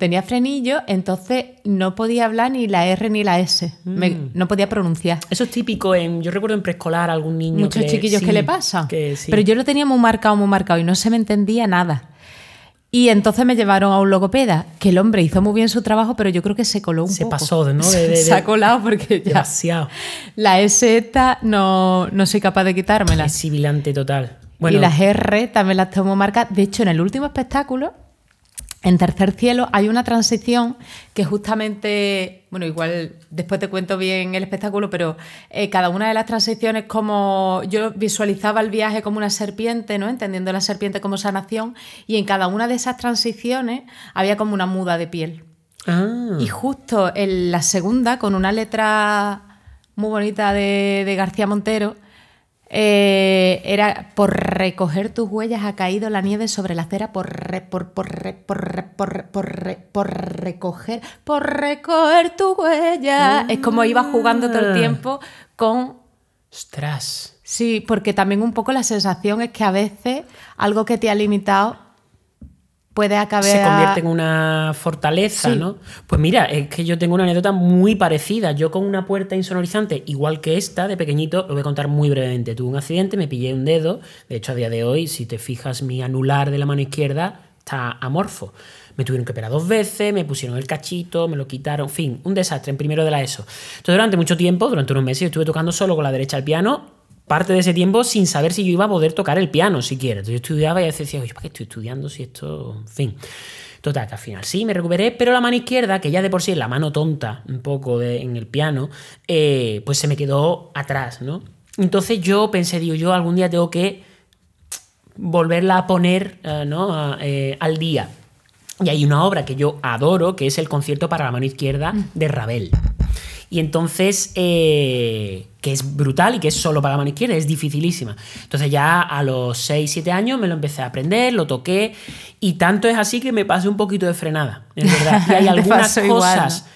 Tenía frenillo, entonces no podía hablar ni la R ni la S. Mm. no podía pronunciar. Eso es típico. En, yo recuerdo en preescolar algún niño. Muchos chiquillos que le pasa. Pero yo lo tenía muy marcado, muy marcado y no se me entendía nada. Y entonces me llevaron a un logopeda, que el hombre hizo muy bien su trabajo, pero yo creo que se coló un se Pasó, ¿no? se ha colado porque ya. La S esta no, no soy capaz de quitármela. Es sibilante total. Y las R también las tomo marcadas. De hecho, en el último espectáculo en Tercer Cielo hay una transición que justamente, bueno, igual después te cuento bien el espectáculo, pero eh, cada una de las transiciones como yo visualizaba el viaje como una serpiente, ¿no? Entendiendo la serpiente como sanación, y en cada una de esas transiciones había como una muda de piel. Ah. Y justo en la segunda, con una letra muy bonita de García Montero, eh, era por recoger tus huellas ha caído la nieve sobre la acera, por, por, por, por, por, recoger, por recoger tu huella Es como iba jugando todo el ah. tiempo con... Stras. Sí, porque también un poco la sensación es que a veces algo que te ha limitado se convierte en una fortaleza, ¿no? Pues mira, es que yo tengo una anécdota muy parecida. Yo con una puerta insonorizante, igual que esta, de pequeñito, lo voy a contar muy brevemente. Tuve un accidente, me pillé un dedo. De hecho, a día de hoy, si te fijas, mi anular de la mano izquierda está amorfo. Me tuvieron que operar dos veces, me pusieron el cachito, me lo quitaron, en fin, un desastre en primero de la ESO. Entonces, durante mucho tiempo, durante unos meses, estuve tocando solo con la derecha al piano parte de ese tiempo sin saber si yo iba a poder tocar el piano siquiera. Entonces yo estudiaba y decía, oye, ¿para qué estoy estudiando si esto...? En fin. Total, que al final sí me recuperé, pero la mano izquierda, que ya de por sí es la mano tonta un poco en el piano, eh, pues se me quedó atrás, ¿no? Entonces yo pensé, digo, yo algún día tengo que volverla a poner eh, ¿no? Eh, al día. Y hay una obra que yo adoro, que es el concierto para la mano izquierda mm. de Ravel. Y entonces, que es brutal y que es solo para la mano izquierda, es dificilísima. Entonces ya a los 6, 7 años me lo empecé a aprender, lo toqué y tanto es así que me pasé un poquito de frenada, en verdad. Y hay algunas cosas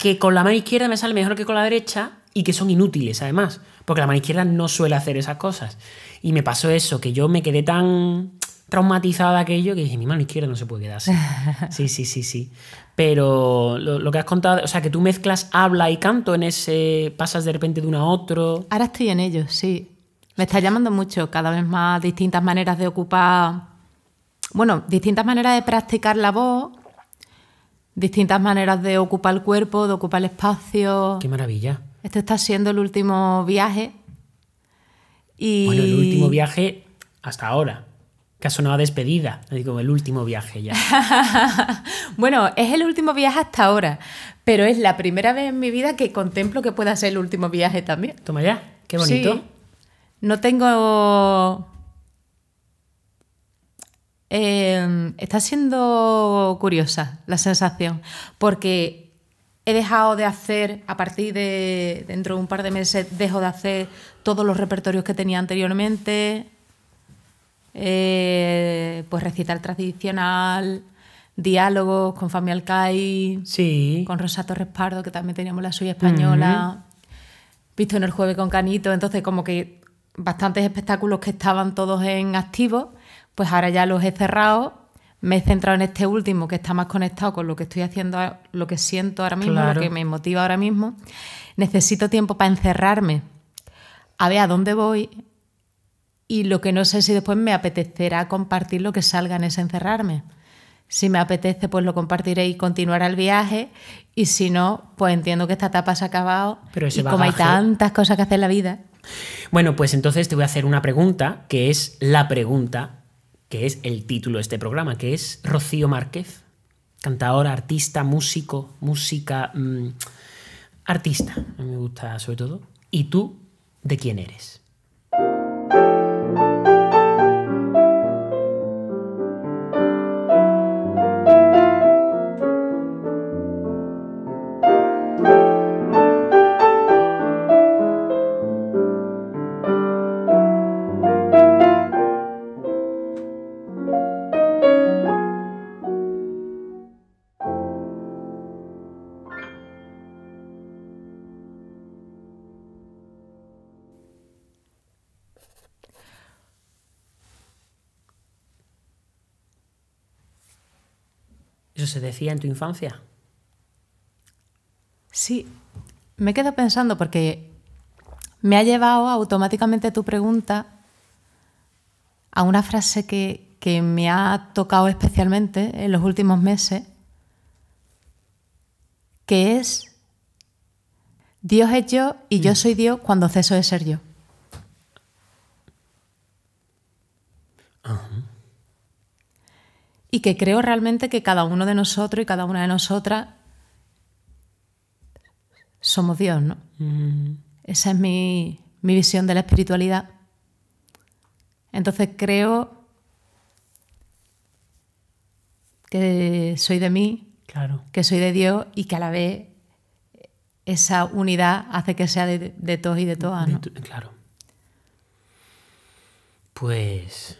que con la mano izquierda me sale mejor que con la derecha y que son inútiles además, porque la mano izquierda no suele hacer esas cosas. Y me pasó eso, que yo me quedé tan traumatizada aquello que dije, mi mano izquierda no se puede quedarse Sí, sí, sí, sí. Pero lo, que has contado, o sea, que tú mezclas habla y canto en ese, pasas de repente de uno a otro. Ahora estoy en ello, sí. Me está llamando mucho, cada vez más distintas maneras de ocupar, bueno, distintas maneras de practicar la voz, distintas maneras de ocupar el cuerpo, de ocupar el espacio. Qué maravilla. Esto está siendo el último viaje. Y... Bueno, el último viaje hasta ahora que ha despedida, digo, el último viaje ya. bueno, es el último viaje hasta ahora, pero es la primera vez en mi vida que contemplo que pueda ser el último viaje también. Toma ya, qué bonito. No tengo... Eh, está siendo curiosa la sensación, porque he dejado de hacer, a partir de dentro de un par de meses, dejo de hacer todos los repertorios que tenía anteriormente, eh, pues recital tradicional, diálogos con Fami Alcai, sí. con Rosa Torres Pardo, que también teníamos la suya española, visto en el jueves con Canito, entonces como que bastantes espectáculos que estaban todos en activo, pues ahora ya los he cerrado, me he centrado en este último que está más conectado con lo que estoy haciendo, lo que siento ahora mismo, lo que me motiva ahora mismo. Necesito tiempo para encerrarme, a ver a dónde voy, y lo que no sé si después me apetecerá compartir lo que salga en ese encerrarme. Si me apetece, pues lo compartiré y continuará el viaje. Y si no, pues entiendo que esta etapa se ha acabado. Pero ese y como hay tantas cosas que hacer en la vida. Bueno, pues entonces te voy a hacer una pregunta, que es la pregunta, que es el título de este programa, que es Rocío Márquez, cantadora, artista, músico, música, mm, artista, me gusta sobre todo. ¿Y tú de quién eres? se decía en tu infancia? Sí, me quedo pensando porque me ha llevado automáticamente tu pregunta a una frase que, que me ha tocado especialmente en los últimos meses, que es, Dios es yo y yo mm. soy Dios cuando ceso de ser yo. y que creo realmente que cada uno de nosotros y cada una de nosotras somos Dios, ¿no? Mm. Esa es mi, visión de la espiritualidad. Entonces creo que soy de mí, claro. que soy de Dios y que a la vez esa unidad hace que sea de, todos y de todas. ¿no? claro. Pues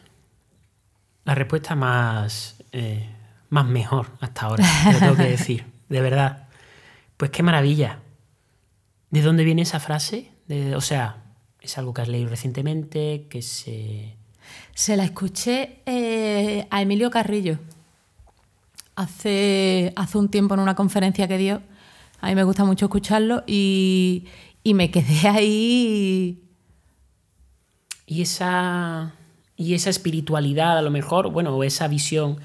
la respuesta más, eh, más mejor hasta ahora, tengo que decir, de verdad. Pues qué maravilla. ¿De dónde viene esa frase? o sea, es algo que has leído recientemente, que se... Se la escuché eh, a Emilio Carrillo hace, hace un tiempo en una conferencia que dio. A mí me gusta mucho escucharlo y, me quedé ahí. y esa y esa espiritualidad a lo mejor, bueno, esa visión,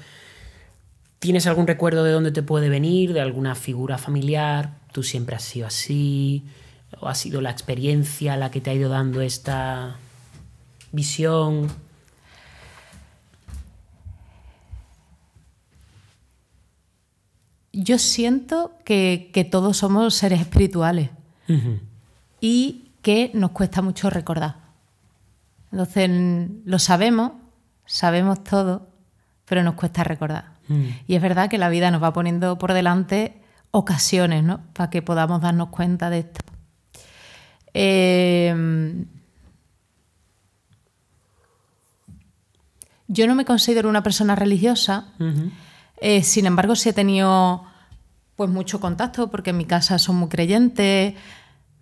¿tienes algún recuerdo de dónde te puede venir, de alguna figura familiar? ¿Tú siempre has sido así? ¿O ha sido la experiencia la que te ha ido dando esta visión? Yo siento que, todos somos seres espirituales y que nos cuesta mucho recordar. Entonces lo sabemos, sabemos todo, pero nos cuesta recordar. Mm. Y es verdad que la vida nos va poniendo por delante ocasiones, ¿no? Para que podamos darnos cuenta de esto. Em, yo no me considero una persona religiosa, eh, sin embargo sí he tenido pues mucho contacto porque en mi casa son muy creyentes,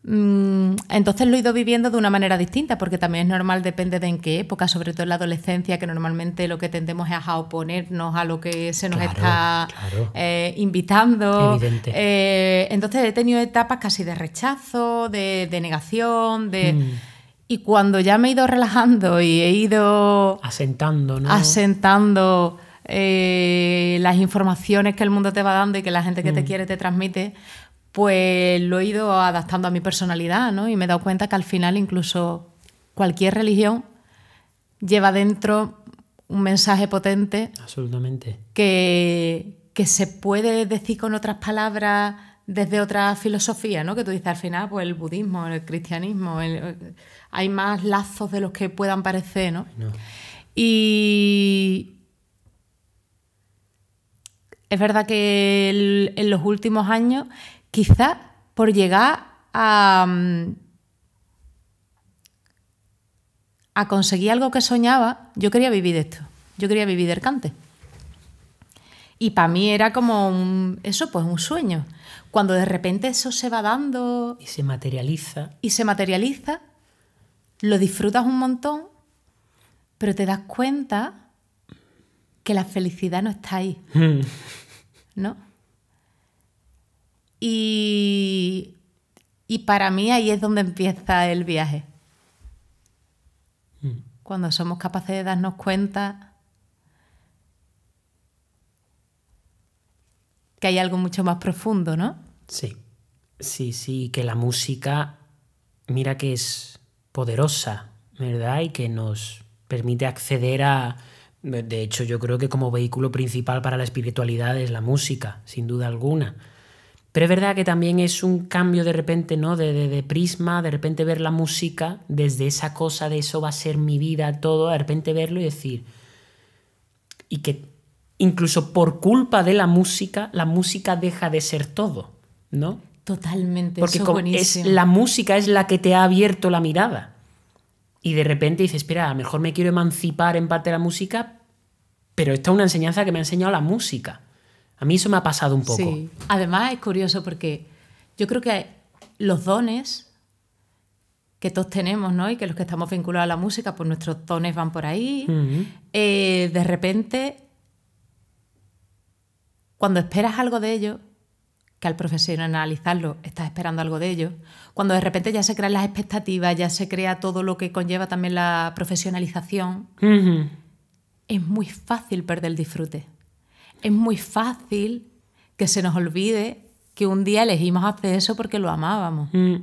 Mm, entonces lo he ido viviendo de una manera distinta, porque también es normal, depende de en qué época, sobre todo en la adolescencia, que normalmente lo que tendemos es a oponernos a lo que se nos está eh, invitando. Eh, entonces he tenido etapas casi de rechazo, de, negación, de... Mm. Y cuando ya me he ido relajando y he ido... Asentando, Asentando eh, las informaciones que el mundo te va dando y que la gente que te mm. quiere te transmite pues lo he ido adaptando a mi personalidad, ¿no? Y me he dado cuenta que al final incluso cualquier religión lleva dentro un mensaje potente. Absolutamente. Que, se puede decir con otras palabras desde otra filosofía, ¿no? Que tú dices al final, pues el budismo, el cristianismo, hay más lazos de los que puedan parecer, ¿no? Y es verdad que en los últimos años quizá por llegar mm, a, conseguir algo que soñaba, yo quería vivir esto, yo quería vivir el cante. Y para mí era como un, eso, pues un sueño. Cuando de repente eso se va dando... Y se materializa. Y se materializa, lo disfrutas un montón, pero te das cuenta que la felicidad no está ahí. Hmm. ¿No? Y, para mí ahí es donde empieza el viaje. Mm. Cuando somos capaces de darnos cuenta que hay algo mucho más profundo, ¿no? Sí, sí, sí, que la música, mira que es poderosa, ¿verdad? Y que nos permite acceder a... De hecho, yo creo que como vehículo principal para la espiritualidad es la música, sin duda alguna. Pero es verdad que también es un cambio de repente, ¿no? De, prisma, de repente ver la música desde esa cosa de eso va a ser mi vida, todo, de repente verlo y decir. Y que incluso por culpa de la música, la música deja de ser todo, ¿no? Totalmente. Porque eso es, la música es la que te ha abierto la mirada. Y de repente dices, espera, a lo mejor me quiero emancipar en parte de la música, pero esta es una enseñanza que me ha enseñado la música. A mí eso me ha pasado un poco. Sí. Además es curioso porque yo creo que los dones que todos tenemos, ¿no? Y que los que estamos vinculados a la música, pues nuestros dones van por ahí. Eh, de repente, cuando esperas algo de ellos, que al profesionalizarlo estás esperando algo de ellos, cuando de repente ya se crean las expectativas, ya se crea todo lo que conlleva también la profesionalización, es muy fácil perder el disfrute es muy fácil que se nos olvide que un día elegimos hacer eso porque lo amábamos. Mm.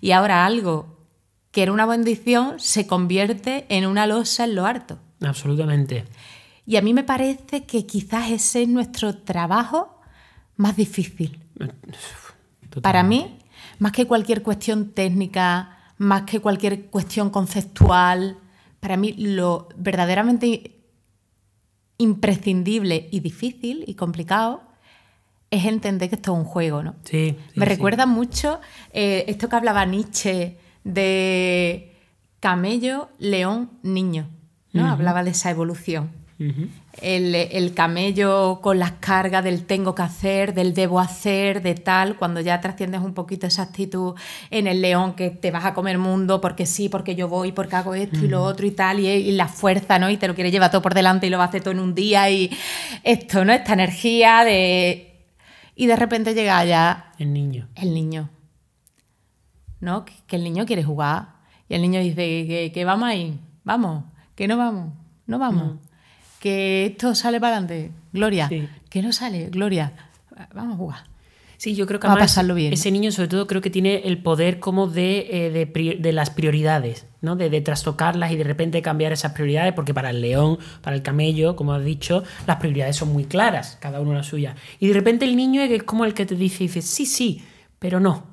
Y ahora algo que era una bendición se convierte en una losa en lo harto. Absolutamente. Y a mí me parece que quizás ese es nuestro trabajo más difícil. Eh, para mí, más que cualquier cuestión técnica, más que cualquier cuestión conceptual, para mí lo verdaderamente imprescindible y difícil y complicado es entender que esto es un juego, ¿no? Me recuerda mucho eh, esto que hablaba Nietzsche de camello, león, niño, ¿no? Hablaba de esa evolución el, camello con las cargas del tengo que hacer, del debo hacer, de tal, cuando ya trasciendes un poquito esa actitud en el león que te vas a comer mundo porque sí, porque yo voy, porque hago esto y lo mm. otro y tal, y, la fuerza, ¿no? Y te lo quiere llevar todo por delante y lo va a hacer todo en un día y esto, ¿no? Esta energía de... Y de repente llega allá... El niño. El niño. ¿No? Que, el niño quiere jugar. Y el niño dice que, vamos ahí, vamos, que no vamos, no vamos. Mm que esto sale para adelante, Gloria, que no sale, Gloria, vamos a jugar. Sí, yo creo que Va a bien. ese niño sobre todo creo que tiene el poder como de, eh, de, las prioridades, ¿no? De, trastocarlas y de repente cambiar esas prioridades, porque para el león, para el camello, como has dicho, las prioridades son muy claras, cada uno la suya. Y de repente el niño es como el que te dice, dice, sí, sí, pero no.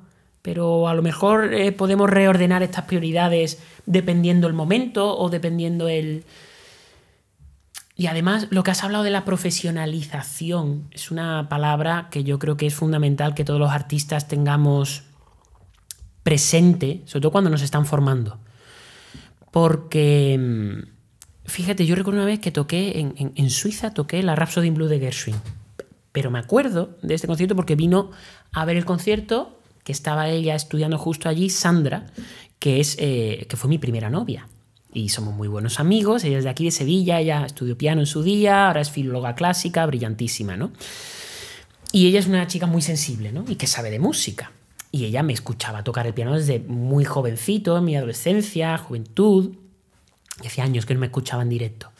Pero a lo mejor eh, podemos reordenar estas prioridades dependiendo el momento o dependiendo el, y además, lo que has hablado de la profesionalización es una palabra que yo creo que es fundamental que todos los artistas tengamos presente, sobre todo cuando nos están formando. Porque, mm, fíjate, yo recuerdo una vez que toqué en, Suiza, toqué la Rhapsody in Blue de Gershwin. Pero me acuerdo de este concierto porque vino a ver el concierto que estaba ella estudiando justo allí, Sandra, que, es, eh, que fue mi primera novia y somos muy buenos amigos. Ella es de aquí de Sevilla, ella estudió piano en su día, ahora es filóloga clásica, brillantísima, ¿no? Y ella es una chica muy sensible, ¿no? Y que sabe de música. Y ella me escuchaba tocar el piano desde muy jovencito, en mi adolescencia, juventud. Y hacía años que no me escuchaba en directo.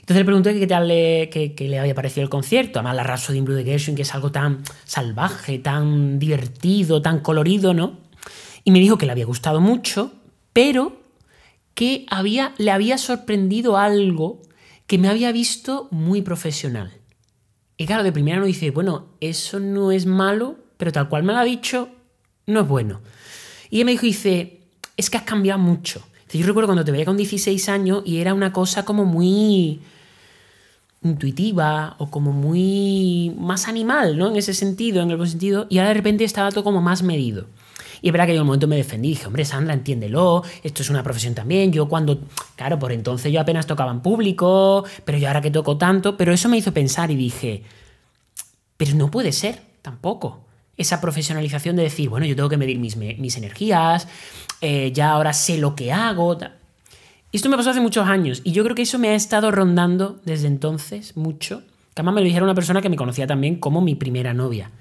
Entonces le pregunté qué tal le, le había parecido el concierto. Además, la de de Blue de Gershwin, que es algo tan salvaje, tan divertido, tan colorido, ¿no? Y me dijo que le había gustado mucho, pero que había, le había sorprendido algo que me había visto muy profesional. Y claro, de primera no dice, bueno, eso no es malo, pero tal cual me lo ha dicho, no es bueno. Y él me dijo, dice, es que has cambiado mucho. Yo recuerdo cuando te veía con 16 años y era una cosa como muy intuitiva o como muy más animal, ¿no? En ese sentido, en el buen sentido, y ahora de repente estaba todo como más medido. Y es que en un momento me defendí, dije, hombre, Sandra, entiéndelo, esto es una profesión también. Yo cuando, claro, por entonces yo apenas tocaba en público, pero yo ahora que toco tanto, pero eso me hizo pensar y dije, pero no puede ser tampoco esa profesionalización de decir, bueno, yo tengo que medir mis, energías, eh, ya ahora sé lo que hago. Esto me pasó hace muchos años y yo creo que eso me ha estado rondando desde entonces mucho. Que me lo dijera una persona que me conocía también como mi primera novia.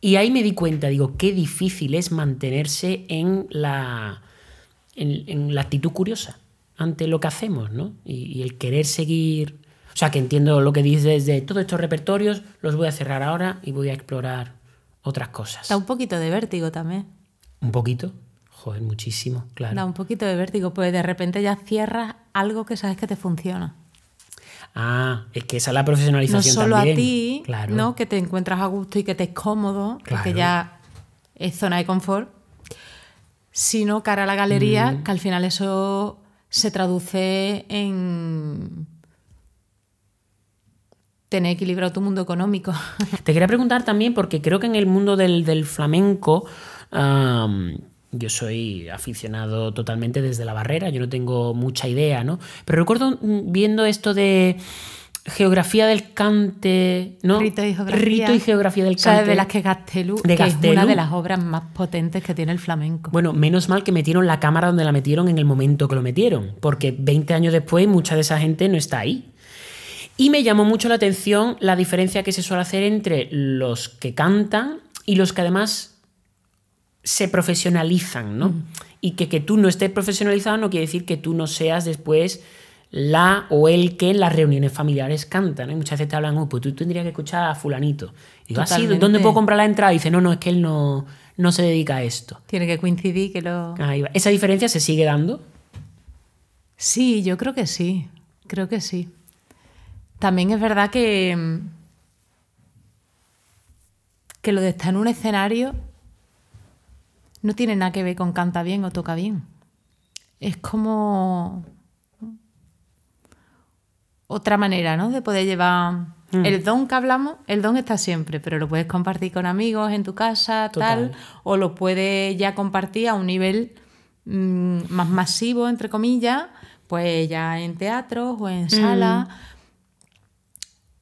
Y ahí me di cuenta, digo, qué difícil es mantenerse en la, en, la actitud curiosa ante lo que hacemos, ¿no? Y, y, el querer seguir... O sea, que entiendo lo que dices de todos estos repertorios, los voy a cerrar ahora y voy a explorar otras cosas. Da un poquito de vértigo también. ¿Un poquito? Joder, muchísimo, claro. Da un poquito de vértigo, pues de repente ya cierras algo que sabes que te funciona. Ah, es que esa es la profesionalización no solo a ti, claro. que te encuentras a gusto y que te es cómodo, que ya es zona de confort, sino cara a la galería, mm. que al final eso se traduce en tener equilibrado tu mundo económico. Te quería preguntar también, porque creo que en el mundo del, flamenco yo soy aficionado totalmente desde la barrera, yo no tengo mucha idea, ¿no? Pero recuerdo mm, viendo esto de geografía del cante, ¿no? Rito y geografía, del cante. de las que es una de las obras más potentes que tiene el flamenco. Bueno, menos mal que metieron la cámara donde la metieron en el momento que lo metieron, porque 20 años después mucha de esa gente no está ahí. Y me llamó mucho la atención la diferencia que se suele hacer entre los que cantan y los que además se profesionalizan, ¿no? Mm. Y que, que tú no estés profesionalizado no quiere decir que tú no seas después la o el que en las reuniones familiares cantan. ¿no? ¿eh? Y muchas veces te hablan, oh, pues tú tendrías que escuchar a fulanito. Y ah, ¿dónde puedo comprar la entrada? Y dice, no, no, es que él no, no se dedica a esto. Tiene que coincidir que lo... ¿Esa diferencia se sigue dando? Sí, yo creo que sí, creo que sí. También es verdad que, que lo de estar en un escenario no tiene nada que ver con canta bien o toca bien. Es como otra manera, ¿no? De poder llevar mm. el don que hablamos, el don está siempre, pero lo puedes compartir con amigos en tu casa, tal, o lo puedes ya compartir a un nivel mm, más masivo, entre comillas, pues ya en teatros o en mm. sala.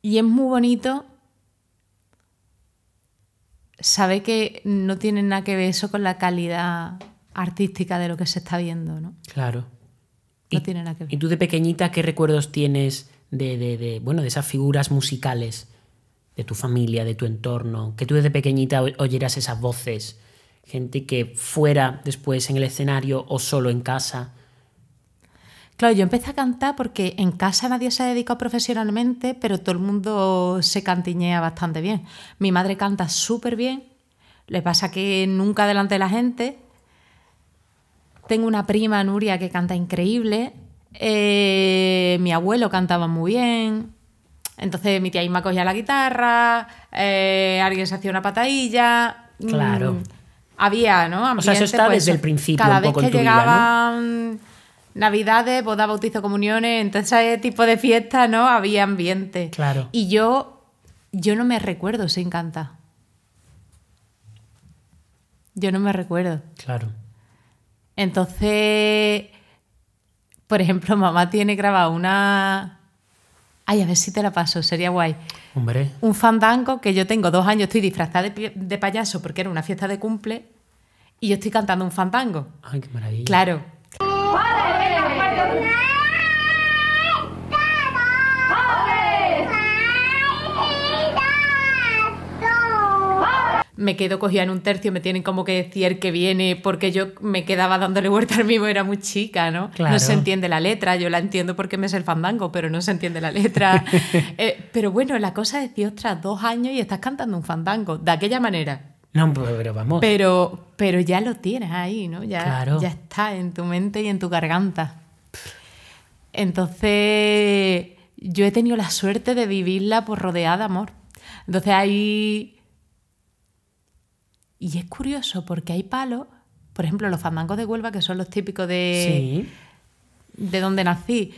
Y es muy bonito sabe que no tiene nada que ver eso con la calidad artística de lo que se está viendo, ¿no? Claro. No y, nada que ver. ¿Y tú de pequeñita qué recuerdos tienes de, de, de esas figuras musicales de tu familia, de tu entorno? Que tú desde pequeñita oyeras esas voces, gente que fuera después en el escenario o solo en casa Claro, yo empecé a cantar porque en casa nadie se ha dedicado profesionalmente, pero todo el mundo se cantiñea bastante bien. Mi madre canta súper bien, le pasa que nunca delante de la gente. Tengo una prima, Nuria, que canta increíble. Eh, mi abuelo cantaba muy bien. Entonces mi tía Isma cogía la guitarra, eh, alguien se hacía una patadilla. Mm, claro. había, ¿no? o sea, eso está pues, desde el principio. un poco vez que en tu Navidades, boda, bautizo, comuniones, entonces ese tipo de fiesta, ¿no? Había ambiente. Claro. Y yo, yo no me recuerdo sin encanta. Yo no me recuerdo. Claro. Entonces, por ejemplo, mamá tiene grabado una. Ay, a ver si te la paso, sería guay. Hombre. Un fandango que yo tengo dos años, estoy disfrazada de, payaso porque era una fiesta de cumple y yo estoy cantando un fandango. Ay, qué maravilla. Claro. me quedo cogida en un tercio, me tienen como que decir que viene, porque yo me quedaba dándole vuelta al mismo, era muy chica, ¿no? No se entiende la letra, yo la entiendo porque me es el fandango, pero no se entiende la letra. Eh, pero bueno, la cosa es, que, ostras, dos años y estás cantando un fandango, de aquella manera. No, pero vamos. Pero, pero ya lo tienes ahí, ¿no? Ya, claro. ya está en tu mente y en tu garganta. Entonces, yo he tenido la suerte de vivirla por rodeada de amor. Entonces ahí y es curioso porque hay palos, por ejemplo, los fandangos de Huelva, que son los típicos de, de donde nací,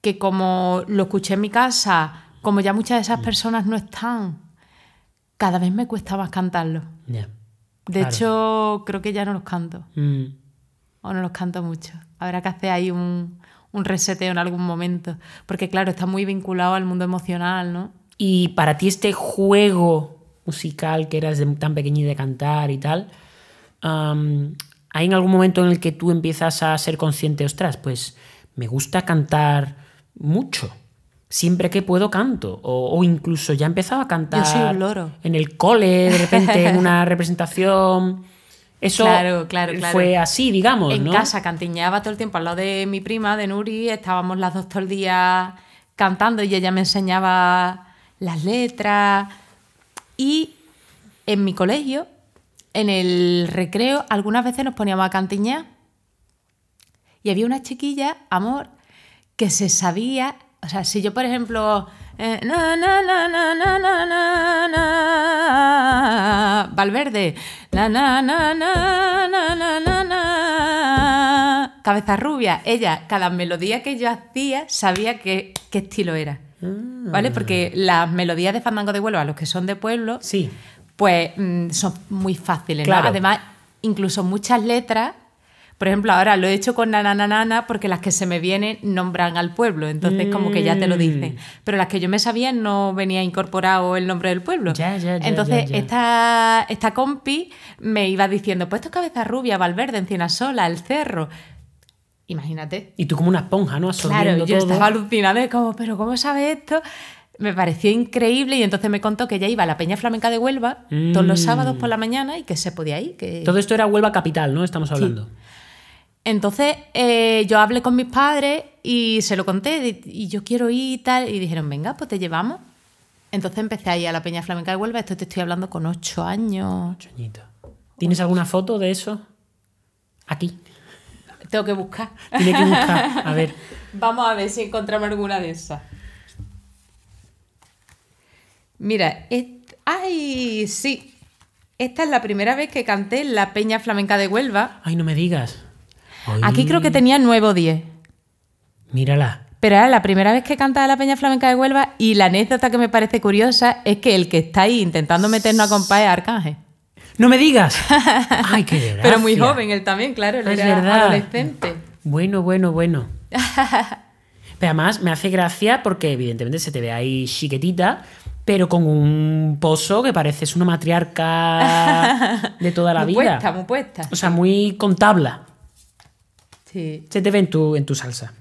que como lo escuché en mi casa, como ya muchas de esas mm. personas no están, cada vez me cuesta más cantarlo De hecho, creo que ya no los canto. Mm. O no los canto mucho. Habrá que hacer ahí un, un reseteo en algún momento. Porque, claro, está muy vinculado al mundo emocional, ¿no? Y para ti este juego musical que eras tan pequeñita... de cantar y tal, ¿hay en algún momento en el que tú empiezas a ser consciente, ostras, pues me gusta cantar mucho? siempre que puedo canto. O, incluso ya empezaba a cantar en el cole, de repente en una representación. Eso fue así, digamos. En casa cantiñaba todo el tiempo al lado de mi prima, de Nuri, estábamos las dos todo el día cantando y ella me enseñaba las letras. Y en mi colegio, en el recreo, algunas veces nos poníamos a cantiñar y había una chiquilla, amor, que se sabía, o sea, si yo por ejemplo, Valverde, cabeza rubia, ella, cada melodía que yo hacía sabía qué estilo era. ¿Vale? Ah. Porque las melodías de Fandango de A los que son de pueblo, sí. pues mm, son muy fáciles. Además, incluso muchas letras por ejemplo, ahora lo he hecho con Nananana porque las que se me vienen nombran al pueblo, entonces como que ya te lo dicen. Mm. Pero las que yo me sabía no venía incorporado el nombre del pueblo. entonces Esta, esta compi me iba diciendo, pues esto es Cabeza Rubia, Valverde, Encina Sola, El Cerro. Imagínate. Y tú como una esponja, ¿no? Absorbiendo claro, yo estaba alucinada como, pero ¿cómo sabe esto? Me pareció increíble y entonces me contó que ella iba a la Peña Flamenca de Huelva todos los mm. sábados por la mañana y que se podía ir. Que... Todo esto era Huelva capital, ¿no? Estamos hablando. Entonces eh, yo hablé con mis padres y se lo conté y yo quiero ir y tal. Y dijeron, venga, pues te llevamos. Entonces empecé a ir a la Peña Flamenca de Huelva. Esto te estoy hablando con ocho años. Ocho añitos. ¿Tienes alguna foto de eso? Aquí. Tengo que buscar. Tiene que buscar, a ver. Vamos a ver si encontramos alguna de esas. Mira, ¡ay! Sí. Esta es la primera vez que canté la Peña Flamenca de Huelva. ¡Ay, no me digas! Aquí creo que tenía nuevo 10. Mírala. Pero era la primera vez que cantaba la Peña Flamenca de Huelva y la anécdota que me parece curiosa es que el que está ahí intentando meternos a compás es Arcángel. No me digas. Ay, qué gracia. Pero muy joven él también, claro, él era adolescente. Bueno, bueno, bueno. Pero además me hace gracia porque evidentemente se te ve ahí chiquetita, pero con un pozo que pareces una matriarca de toda la vida. Muy puesta, muy puesta. O sea, muy con Sí. Se te ve en tu, en tu salsa.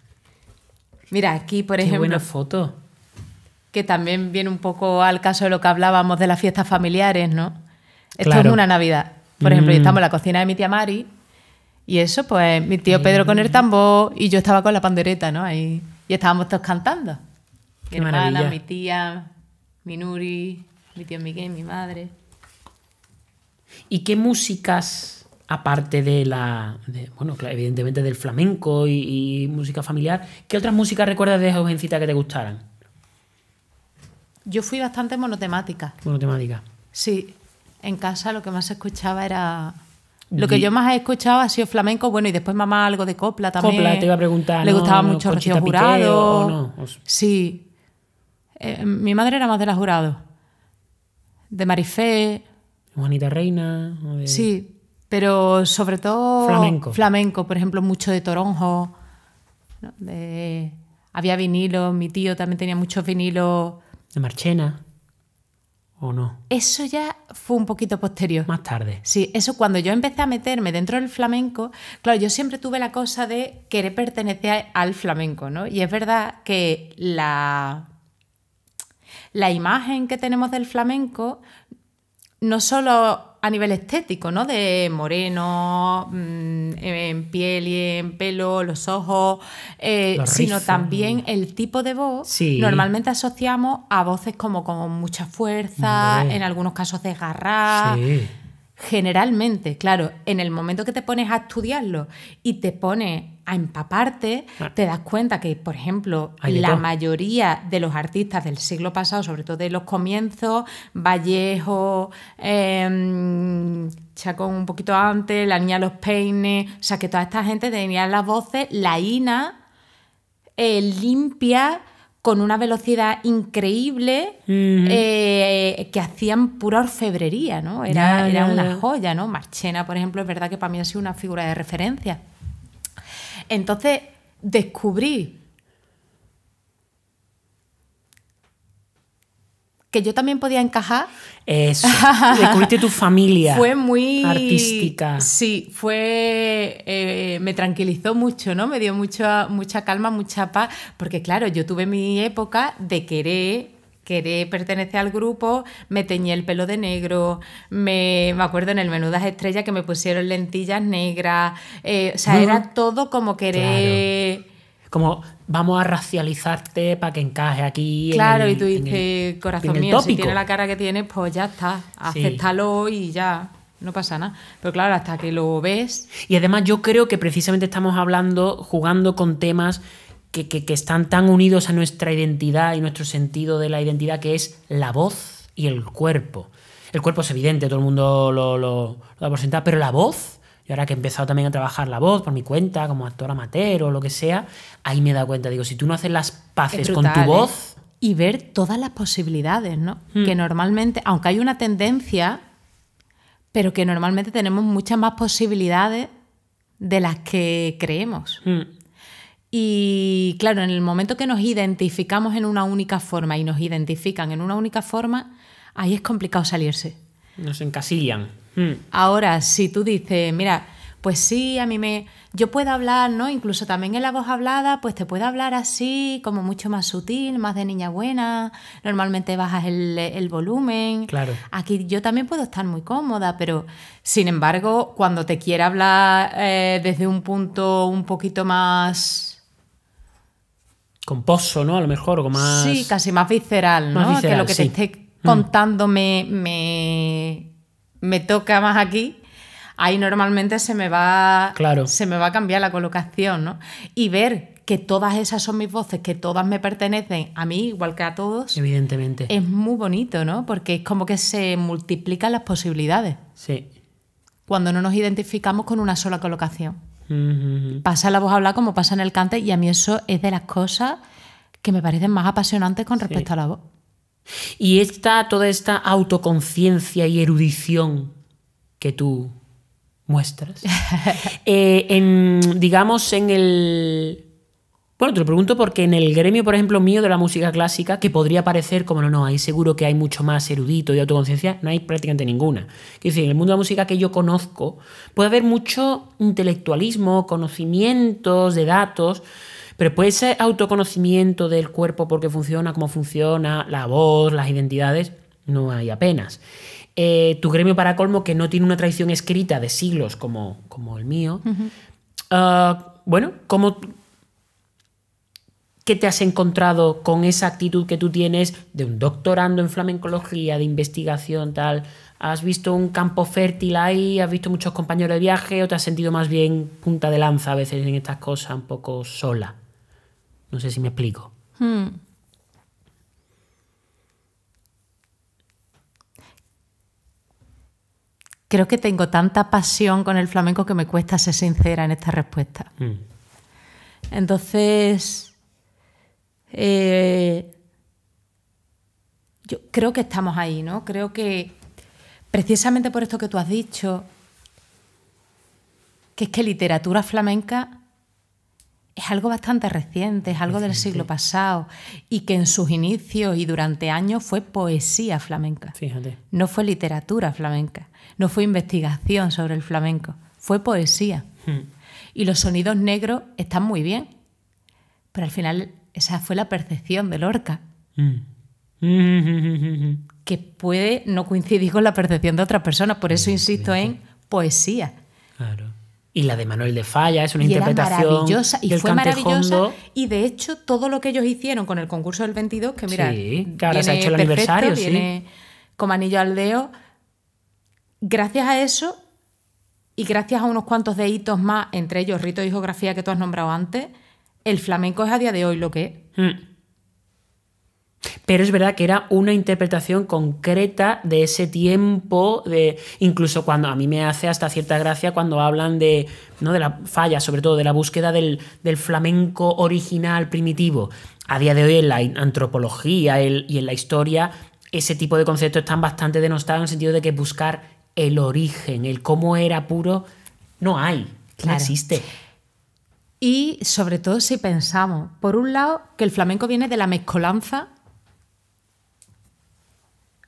Mira, aquí, por ejemplo. Qué buena foto. Que también viene un poco al caso de lo que hablábamos de las fiestas familiares, ¿no? Esto es una Navidad. Por ejemplo, mm. estamos en la cocina de mi tía Mari y eso, pues mi tío Pedro con el tambor y yo estaba con la pandereta, ¿no? Ahí, y estábamos todos cantando. Qué mi mi tía, mi Nuri, mi tío Miguel, mi madre. ¿Y qué músicas, aparte de la. bueno, evidentemente del flamenco y, y, música familiar, ¿qué otras músicas recuerdas de jovencita que te gustaran? Yo fui bastante monotemática. Monotemática. Sí en casa lo que más escuchaba era lo que yo más he escuchado ha sido flamenco, bueno, y después mamá algo de copla también. Copla, te iba a preguntar. Le gustaba mucho Rocío Jurado. Sí. Eh, mi madre era más de la Jurado. De Marifé. Juanita Reina. Sí, pero sobre todo. Flamenco. Flamenco, por ejemplo, mucho de Toronjo. Había vinilo. mi tío también tenía muchos vinilos. De Marchena. ¿O no? Eso ya fue un poquito posterior. Más tarde. Sí, eso cuando yo empecé a meterme dentro del flamenco, claro, yo siempre tuve la cosa de querer pertenecer al flamenco, ¿no? Y es verdad que la, la imagen que tenemos del flamenco no solo a nivel estético, ¿no? De moreno, mm, en piel y en pelo, los ojos, eh, sino también el tipo de voz. Sí. Normalmente asociamos a voces como con mucha fuerza, en algunos casos desgarradas. Sí. Generalmente, claro, en el momento que te pones a estudiarlo y te pones a empaparte, ah. te das cuenta que, por ejemplo, la mayoría de los artistas del siglo pasado, sobre todo de los comienzos, Vallejo, em, Chacón un poquito antes, la niña los peines, o sea, que toda esta gente tenía las voces, la Ina, eh, limpia con una velocidad increíble eh, que hacían pura orfebrería, ¿no? Era, una joya, ¿no? Marchena, por ejemplo, es verdad que para mí ha sido una figura de referencia. Entonces, descubrí que yo también podía encajar. Eso. Descubriste tu familia. Fue muy. Artística. Sí, fue. Eh, me tranquilizó mucho, ¿no? Me dio mucha, mucha calma, mucha paz. Porque, claro, yo tuve mi época de querer querer pertenecer al grupo, me teñí el pelo de negro, me, acuerdo en el Menudas Estrellas que me pusieron lentillas negras, eh, o sea, era todo como querer como vamos a racializarte para que encaje aquí. Claro, en el, y tú dices, corazón mío, si tiene la cara que tiene, pues ya está, acéptalo y ya. No pasa nada. Pero claro, hasta que lo ves. Y además, yo creo que precisamente estamos hablando, jugando con temas que, están tan unidos a nuestra identidad y nuestro sentido de la identidad, que es la voz y el cuerpo. El cuerpo es evidente, todo el mundo lo, lo, lo da por sentado, pero la voz y ahora que he empezado también a trabajar la voz por mi cuenta, como actor amateur o lo que sea, ahí me he dado cuenta. Digo, si tú no haces las paces con tu ¿eh? voz. Y ver todas las posibilidades, ¿no? Que hmm. normalmente, aunque hay una tendencia, pero que normalmente tenemos muchas más posibilidades de las que creemos. Hmm. Y claro, en el momento que nos identificamos en una única forma y nos identifican en una única forma, ahí es complicado salirse. Nos encasillan. Hmm. Ahora, si tú dices, mira, pues sí, a mí me. Yo puedo hablar, ¿no? Incluso también en la voz hablada, pues te puedo hablar así, como mucho más sutil, más de niña buena. Normalmente bajas el, volumen. Claro. Aquí yo también puedo estar muy cómoda, pero sin embargo, cuando te quiera hablar eh, desde un punto un poquito más Composo, ¿no? A lo mejor, más. Sí, casi más visceral, ¿no? que lo que te esté hmm. contándome me, me toca más aquí, ahí normalmente se me va, claro. se me va a cambiar la colocación, ¿no? Y ver que todas esas son mis voces, que todas me pertenecen a mí igual que a todos. Evidentemente. Es muy bonito, ¿no? Porque es como que se multiplican las posibilidades. Sí. Cuando no nos identificamos con una sola colocación. Mm-hmm. Pasa la voz a hablar como pasa en el cante y a mí eso es de las cosas que me parecen más apasionantes con respecto a la voz. Y esta toda esta autoconciencia y erudición que tú muestras, eh, digamos, en el... Bueno, te lo pregunto porque en el gremio, por ejemplo, mío de la música clásica, que podría parecer como no, no, ahí seguro que hay mucho más erudito y autoconciencia, no hay prácticamente ninguna. Es decir, en el mundo de la música que yo conozco, puede haber mucho intelectualismo, conocimientos de datos, pero puede ser autoconocimiento del cuerpo, porque funciona, cómo funciona, la voz, las identidades, no hay apenas. Eh, tu gremio para colmo, que no tiene una tradición escrita de siglos como, el mío, ah, bueno, ¿qué te has encontrado con esa actitud que tú tienes de un doctorando en flamencología, de investigación, tal? ¿Has visto un campo fértil ahí? ¿Has visto muchos compañeros de viaje? ¿O te has sentido más bien punta de lanza a veces en estas cosas, un poco sola? No sé si me explico. Hmm. Creo que tengo tanta pasión con el flamenco que me cuesta ser sincera en esta respuesta. Hmm. Entonces, eh, yo creo que estamos ahí, ¿no? Creo que precisamente por esto que tú has dicho, que es que literatura flamenca es algo bastante reciente, es algo del siglo pasado y que en sus inicios y durante años fue poesía flamenca. No fue literatura flamenca, no fue investigación sobre el flamenco, fue poesía. Hmm. Y los sonidos negros están muy bien, pero al final esa fue la percepción de Lorca. Hmm. que puede no coincidir con la percepción de otras personas, por eso insisto en poesía. Y la de Manuel de Falla es una interpretación. maravillosa y fue maravillosa. Y de hecho, todo lo que ellos hicieron con el concurso del 22, que mira. se ha hecho el aniversario, sí. Como anillo al dedo. Gracias a eso y gracias a unos cuantos de hitos más, entre ellos rito y geografía que tú has nombrado antes, el flamenco es a día de hoy lo que es. Mm. Pero es verdad que era una interpretación concreta de ese tiempo, de, incluso cuando a mí me hace hasta cierta gracia cuando hablan de, la falla, sobre todo de la búsqueda del, flamenco original, primitivo. A día de hoy en la antropología y en la historia ese tipo de conceptos están bastante denostados en el sentido de que buscar el origen, el cómo era puro, no hay, no existe. Y sobre todo si pensamos, por un lado, que el flamenco viene de la mezcolanza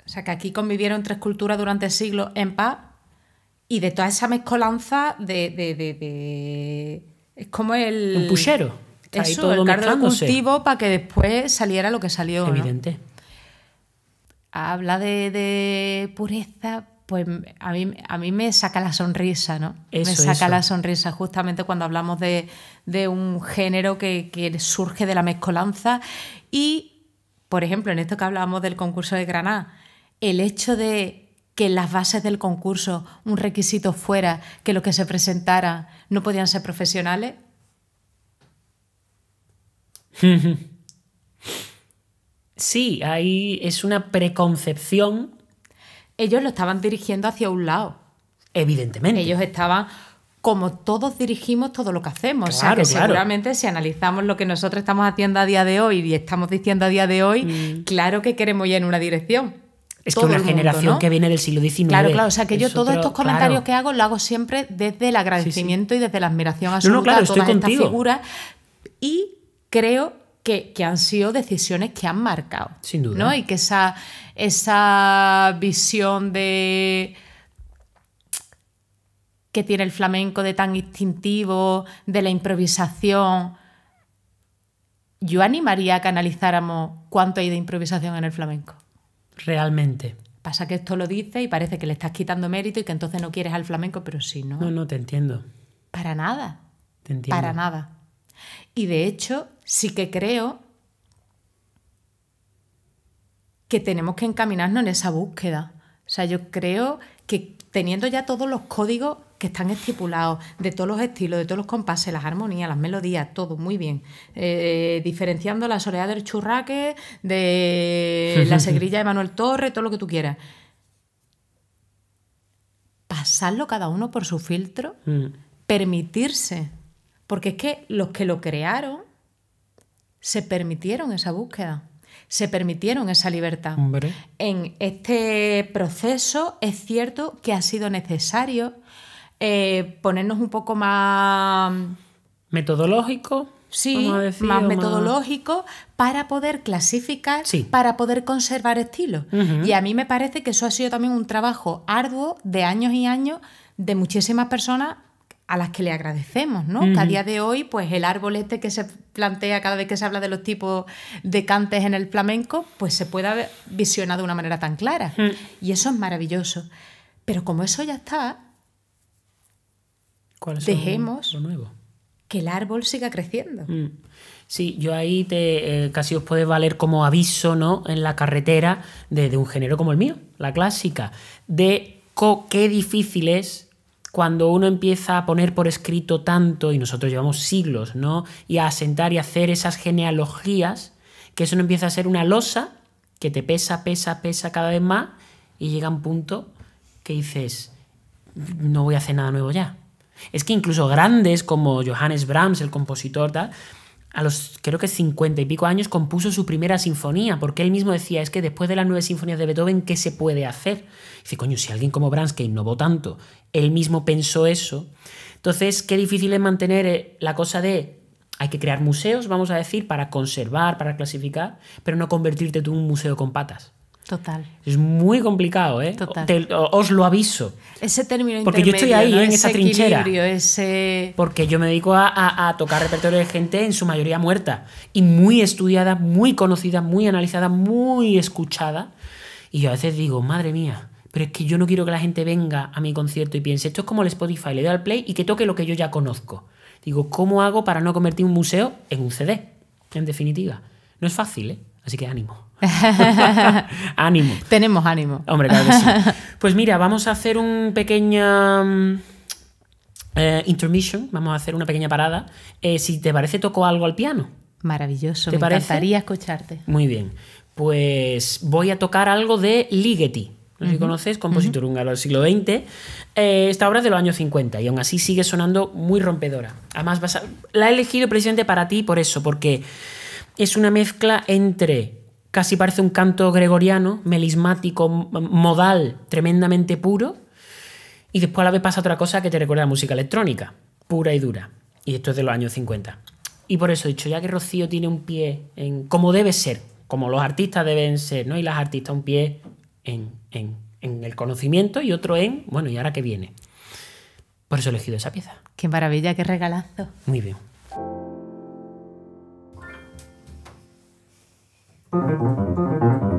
o sea, que aquí convivieron tres culturas durante siglos en paz y de toda esa mezcolanza de... Es como el... Un puchero. eso, el cultivo para que después saliera lo que salió. Evidente. Habla de, pureza, pues a mí, a mí me saca la sonrisa, ¿no? me saca la sonrisa justamente cuando hablamos de, un género que, que, surge de la mezcolanza. Y, por ejemplo, en esto que hablábamos del concurso de Granada, el hecho de que en las bases del concurso un requisito fuera que lo que se presentara no podían ser profesionales? Sí, ahí es una preconcepción. Ellos lo estaban dirigiendo hacia un lado. Evidentemente. Ellos estaban como todos dirigimos todo lo que hacemos. o sea que seguramente si analizamos lo que nosotros estamos haciendo a día de hoy y estamos diciendo a día de hoy, mm. claro que queremos ir en una dirección. Es que una generación que viene del siglo XIX. Claro, claro. O sea, que yo todos estos comentarios que hago lo hago siempre desde el agradecimiento y desde la admiración absoluta a todas estas figuras. Y creo que, han sido decisiones que han marcado. Sin duda. ¿no? Y que esa, esa visión de que tiene el flamenco de tan instintivo, de la improvisación. Yo animaría a que analizáramos cuánto hay de improvisación en el flamenco realmente. Pasa que esto lo dice y parece que le estás quitando mérito y que entonces no quieres al flamenco, pero sí, ¿no? No, no, te entiendo. Para nada. Te entiendo. Para nada. Y de hecho, sí que creo que tenemos que encaminarnos en esa búsqueda. O sea, yo creo que teniendo ya todos los códigos están estipulados, de todos los estilos, de todos los compases, las armonías, las melodías, todo muy bien. Eh, eh, diferenciando la soledad del churraque, de la segrilla de Manuel Torre, todo lo que tú quieras. Pasarlo cada uno por su filtro, mm. permitirse. Porque es que los que lo crearon se permitieron esa búsqueda se permitieron esa libertad. En este proceso es cierto que ha sido necesario eh, ponernos un poco más... Metodológico. Sí, más metodológico para poder clasificar, para poder conservar estilos. Y a mí me parece que eso ha sido también un trabajo arduo de años y años de muchísimas personas a las que le agradecemos, ¿no? Que a día de hoy, pues el árbol este que se plantea cada vez que se habla de los tipos de cantes en el flamenco, pues se pueda visionar de una manera tan clara. Y eso es maravilloso. Pero como eso ya está, dejemos nuevo? que el árbol siga creciendo. Mm. Sí, yo ahí te, eh, casi os puede valer como aviso ¿no? en la carretera de, un género como el mío, la clásica, de qué difícil es cuando uno empieza a poner por escrito tanto, y nosotros llevamos siglos, ¿no? Y a asentar y hacer esas genealogías, que eso no empieza a ser una losa que te pesa, pesa, pesa cada vez más, y llega un punto que dices, no voy a hacer nada nuevo ya. Es que incluso grandes como Johannes Brahms, el compositor, a los creo que cincuenta y pico años compuso su primera sinfonía, porque él mismo decía, es que después de las nueve sinfonías de Beethoven, ¿qué se puede hacer? dice, coño, si alguien como Brahms, que innovó tanto, él mismo pensó eso. Entonces, qué difícil es mantener eh, la cosa de, hay que crear museos, vamos a decir, para conservar, para clasificar, pero no convertirte tú en un museo con patas. Total. Es muy complicado, ¿eh? Total. os lo aviso. Ese término Porque yo estoy ahí, en esa trinchera. Porque yo me dedico a, tocar repertorio de gente en su mayoría muerta. Y muy estudiada, muy conocida, muy analizada, muy escuchada. Y yo a veces digo, madre mía, pero es que yo no quiero que la gente venga a mi concierto y piense, esto es como el Spotify, le doy al play y que toque lo que yo ya conozco. Digo, ¿cómo hago para no convertir un museo en un CD? En definitiva. No es fácil, ¿eh? Así que ánimo. ánimo. Tenemos ánimo. Hombre, claro que sí. Pues mira, vamos a hacer un pequeño... Mm, eh, intermission, vamos a hacer una pequeña parada. Eh, si te parece, toco algo al piano. Maravilloso, ¿Te me encantaría escucharte. Muy bien, pues voy a tocar algo de Ligeti. No sé si conoces, compositor húngaro galo del siglo XX. Eh, esta obra es de los años 50 y aún así sigue sonando muy rompedora. Además, la he elegido precisamente para ti por eso, porque es una mezcla entre casi parece un canto gregoriano, melismático, modal, tremendamente puro. Y después a la vez pasa otra cosa que te recuerda a música electrónica, pura y dura. Y esto es de los años 50. Y por eso he dicho, ya que Rocío tiene un pie en como debe ser, como los artistas deben ser, ¿no? Y las artistas un pie en, en, en el conocimiento y otro en, bueno, ¿y ahora qué viene? Por eso he elegido esa pieza. Qué maravilla, qué regalazo. Muy bien. Thank you.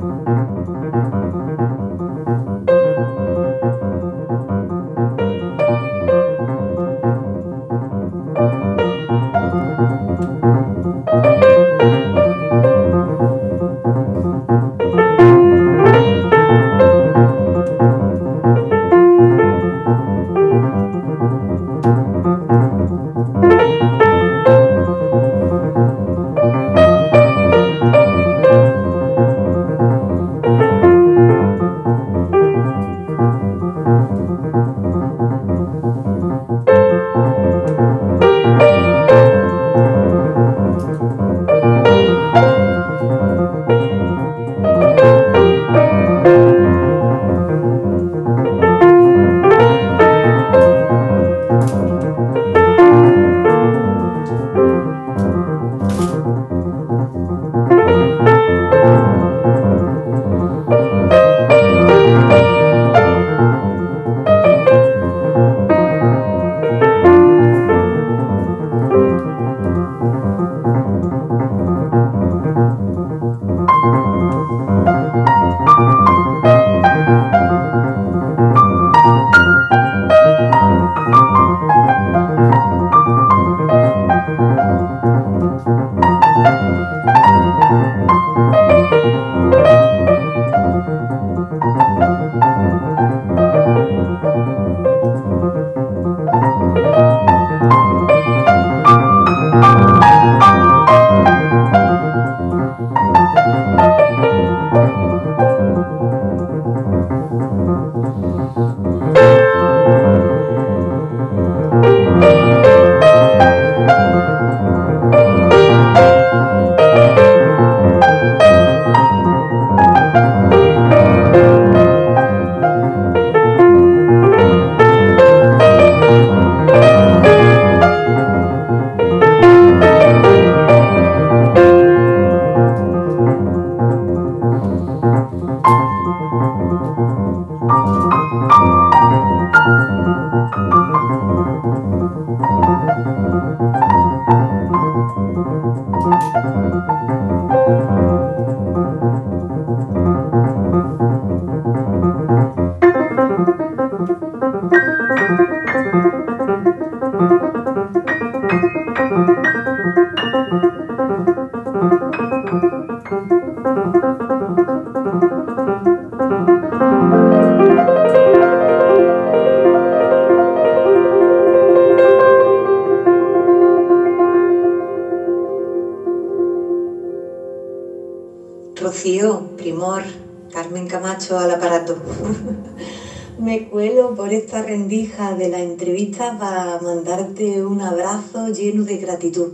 esta rendija de la entrevista va a mandarte un abrazo lleno de gratitud.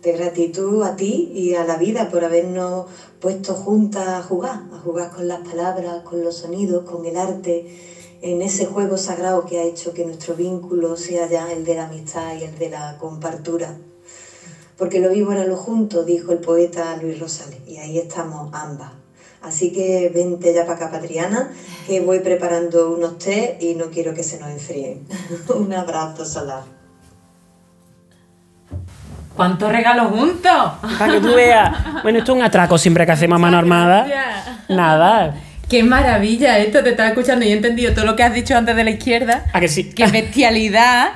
De gratitud a ti y a la vida por habernos puesto juntas a jugar, a jugar con las palabras, con los sonidos, con el arte, en ese juego sagrado que ha hecho que nuestro vínculo sea ya el de la amistad y el de la compartura. Porque lo vivo era lo junto, dijo el poeta Luis Rosales, y ahí estamos ambas Así que vente ya para acá, Patriana, que voy preparando unos té y no quiero que se nos enfríen. Un abrazo solar. ¿Cuántos regalos juntos? Para que tú veas. Bueno, esto es un atraco siempre que hacemos mano armada. Nada. Qué maravilla esto, te estaba escuchando y he entendido todo lo que has dicho antes de la izquierda. ¿A que sí? Qué bestialidad.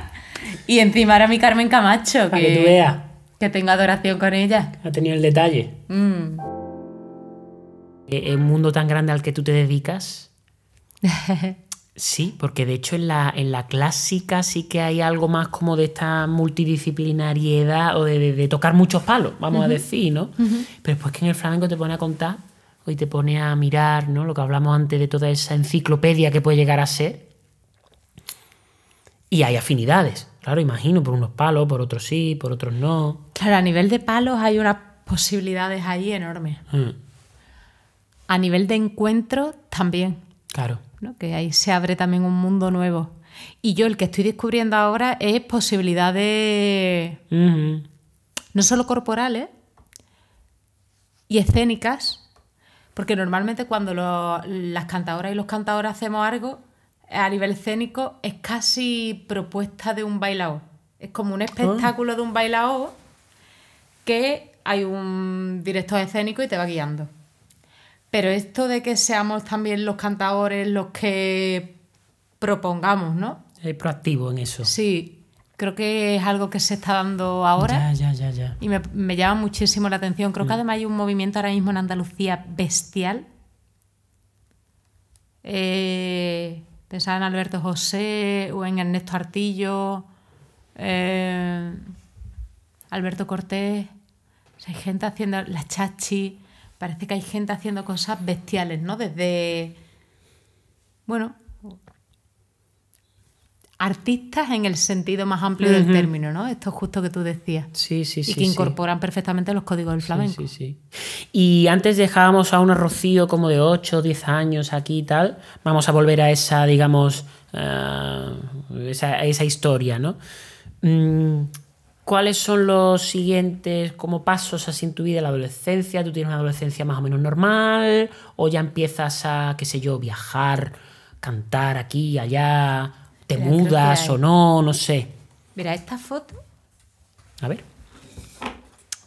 Y encima era mi Carmen Camacho. Para que, tú veas. Que tengo adoración con ella. Ha tenido el detalle. Mm. Eh, el mundo tan grande al que tú te dedicas? Sí, porque de hecho en la, en la clásica sí que hay algo más como de esta multidisciplinariedad o de, tocar muchos palos, vamos a decir, ¿no? Pero después que en el flamenco te pone a contar y te pone a mirar, ¿no? Lo que hablamos antes de toda esa enciclopedia que puede llegar a ser. Y hay afinidades, claro, imagino, por unos palos, por otros sí, por otros no. Claro, a nivel de palos hay unas posibilidades ahí enormes. Mm a nivel de encuentro también. Claro. ¿no? Que ahí se abre también un mundo nuevo. Y yo el que estoy descubriendo ahora es posibilidades no solo corporales y escénicas, porque normalmente cuando las cantadoras y los cantadores hacemos algo a nivel escénico es casi propuesta de un bailao. Es como un espectáculo oh. de un bailao que hay un director escénico y te va guiando. Pero esto de que seamos también los cantadores los que propongamos, ¿no? El proactivo en eso. Sí, creo que es algo que se está dando ahora. Ya, ya, ya, ya. Y me, llama muchísimo la atención. Creo que mm. además hay un movimiento ahora mismo en Andalucía bestial. Eh, pensaba en Alberto José o en Ernesto Artillo, eh, Alberto Cortés. hay gente haciendo la chachi parece que hay gente haciendo cosas bestiales, ¿no? Desde, bueno, artistas en el sentido más amplio del término, ¿no? Esto es justo que tú decías. Sí, sí, sí. Y que incorporan perfectamente los códigos del flamenco. Sí, sí, sí. Y antes dejábamos a un Rocío como de 8, 10 años aquí y tal. Vamos a volver a esa, digamos, eh, esa, esa historia, ¿no? Mm, ¿Cuáles son los siguientes como pasos así en tu vida, la adolescencia? ¿Tú tienes una adolescencia más o menos normal? ¿O ya empiezas a, qué sé yo, viajar, cantar aquí, allá? ¿Te mudas o no? No sé. Mira, esta foto. A ver.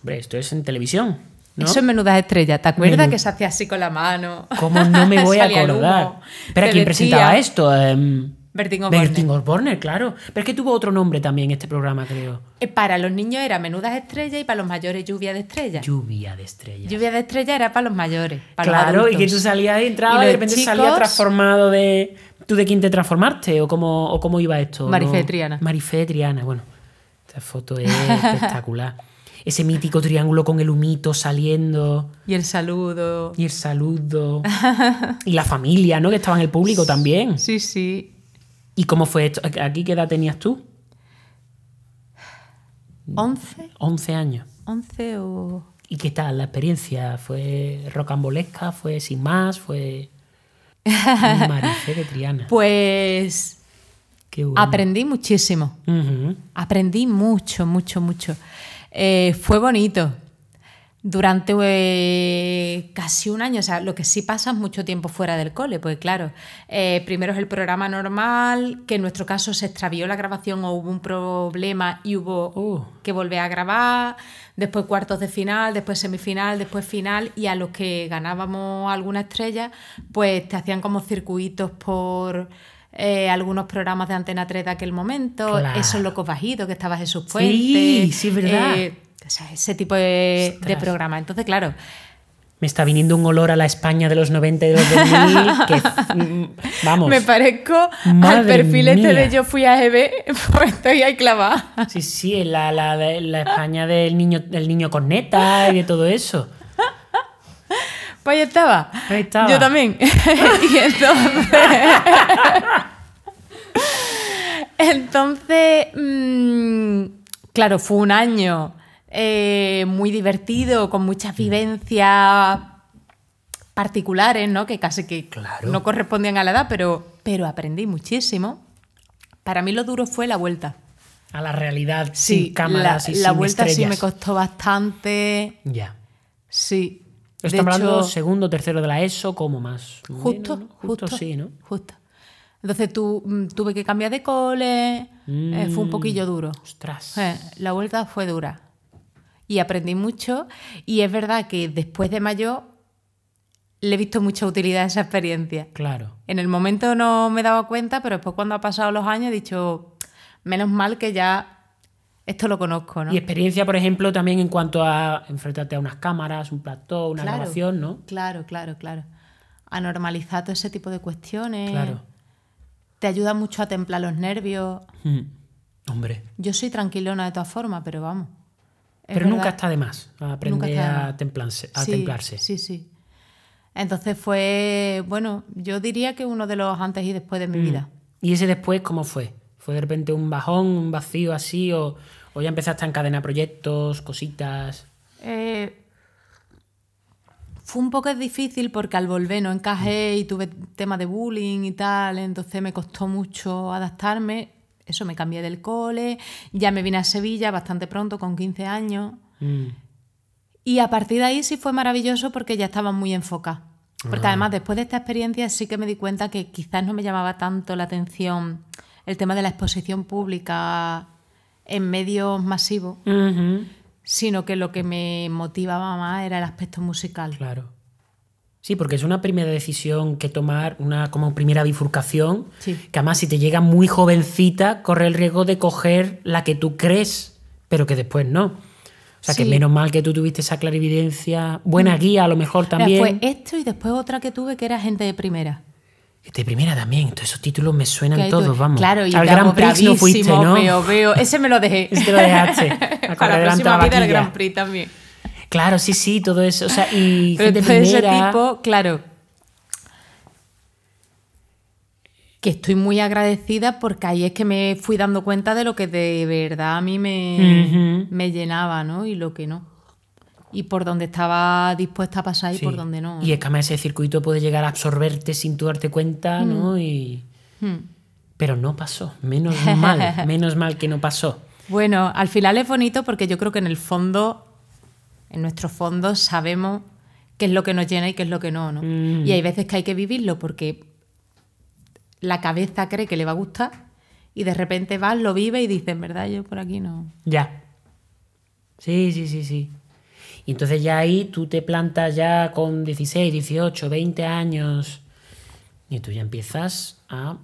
Hombre, esto es en televisión. Eso es menuda estrella. ¿Te acuerdas que se hacía así con la mano? ¿Cómo no me voy a acordar? pero ¿quién presentaba esto? Em, Bertín Osborne. claro. Pero es que tuvo otro nombre también este programa, creo. Eh, para los niños era Menudas Estrellas y para los mayores Lluvia de Estrellas. Lluvia de Estrellas. Lluvia de Estrellas era para los mayores. claro, y que tú salías de entrada y, de repente salías transformado de... ¿Tú de quién te transformaste? ¿O cómo, cómo iba esto? Marife ¿no? Triana. Marife Triana, bueno. Esta foto es espectacular. Ese mítico triángulo con el humito saliendo. Y el saludo. Y el saludo. y la familia, ¿no? Que estaba en el público también. Sí, sí. ¿Y cómo fue esto? ¿Aquí qué edad tenías tú? 11. 11 años. 11 o... ¿Y qué tal la experiencia? ¿Fue rocambolesca? ¿Fue sin más? ¿Fue... Maricé de Triana. Pues... Aprendí muchísimo. Aprendí mucho, mucho, mucho. Eh, fue bonito durante eh, casi un año. O sea, lo que sí pasa es mucho tiempo fuera del cole, pues claro. Eh, primero es el programa normal, que en nuestro caso se extravió la grabación o hubo un problema y hubo uh. que volver a grabar. Después cuartos de final, después semifinal, después final. Y a los que ganábamos alguna estrella, pues te hacían como circuitos por eh, algunos programas de Antena 3 de aquel momento, Esos Locos Bajitos, que estaba Jesús puentes Sí, sí, verdad. Eh, o sea, ese tipo de, de programa. Entonces, claro, me está viniendo un olor a la España de los 90 y de los 2000 mm, vamos. Me parezco al perfil este de yo fui a EB, pues estoy ahí clavada. Sí, sí, la, la, la España del niño, del niño neta y de todo eso. Pues ahí estaba. Yo también. y entonces. entonces. Mm, claro, fue un año eh, muy divertido, con muchas mm. vivencias particulares, ¿no? Que casi que no correspondían a la edad, pero, pero aprendí muchísimo. Para mí lo duro fue la vuelta. A la realidad, sí, cámaras la, la vuelta sí me costó bastante. Ya. Sí, Estamos hablando segundo, tercero de la ESO, como más. Justo, justo, sí, Justo. Entonces tú, mm, tuve que cambiar de cole, eh, fue un mm. poquillo duro. Ostras. Eh, la vuelta fue dura. Y aprendí mucho. Y es verdad que después de mayo le he visto mucha utilidad a esa experiencia. Claro. En el momento no me daba cuenta, pero después cuando ha pasado los años he dicho, menos mal que ya esto lo conozco, ¿no? Y experiencia, por ejemplo, también en cuanto a enfrentarte a unas cámaras, un plató, una grabación, ¿no? Claro, claro, claro. A normalizar todo ese tipo de cuestiones. Claro. Te ayuda mucho a templar los nervios. Mm. Hombre. Yo soy tranquilona de todas formas, pero vamos. Pero nunca está de más aprender a, templarse, a sí, templarse. Sí, sí. Entonces fue, bueno, yo diría que uno de los antes y después de mi mm. vida. ¿Y ese después cómo fue? ¿Fue de repente un bajón, un vacío así o, ¿O ya empezaste a encadenar proyectos, cositas? Eh, fue un poco difícil porque al volver no encajé y tuve tema de bullying y tal, entonces me costó mucho adaptarme. Eso, me cambié del cole, ya me vine a Sevilla bastante pronto, con 15 años. Mm. Y a partir de ahí sí fue maravilloso porque ya estaba muy enfocada. Porque ah. además después de esta experiencia sí que me di cuenta que quizás no me llamaba tanto la atención el tema de la exposición pública en medios masivos, sino que lo que me motivaba más era el aspecto musical. Claro. Sí, porque es una primera decisión que tomar, una como primera bifurcación, que además si te llega muy jovencita, corre el riesgo de coger la que tú crees, pero que después no. O sea, que menos mal que tú tuviste esa clarividencia, buena mm. guía a lo mejor también. Después esto y después otra que tuve que era gente de primera. De primera también, todos esos títulos me suenan todos, vamos. Claro, y Al Gran Prix no fuiste, ¿no? Veo, Ese me lo dejé. Ese lo dejaste. a la próxima vida el Gran Prix también. Claro, sí, sí, todo eso. O sea, y Pero ese tipo, claro. Que estoy muy agradecida porque ahí es que me fui dando cuenta de lo que de verdad a mí me, me llenaba, ¿no? Y lo que no y por donde estaba dispuesta a pasar y por donde no. Y es que ese circuito puede llegar a absorberte sin tú darte cuenta, ¿no? Mm. Y... Mm. Pero no pasó, menos mal, menos mal que no pasó. Bueno, al final es bonito porque yo creo que en el fondo, en nuestro fondo, sabemos qué es lo que nos llena y qué es lo que no, ¿no? Mm. Y hay veces que hay que vivirlo porque la cabeza cree que le va a gustar y de repente vas, lo vive y dices, en verdad, yo por aquí no. Ya. Sí, sí, sí, sí. Y entonces ya ahí tú te plantas ya con 16, 18, 20 años y tú ya empiezas a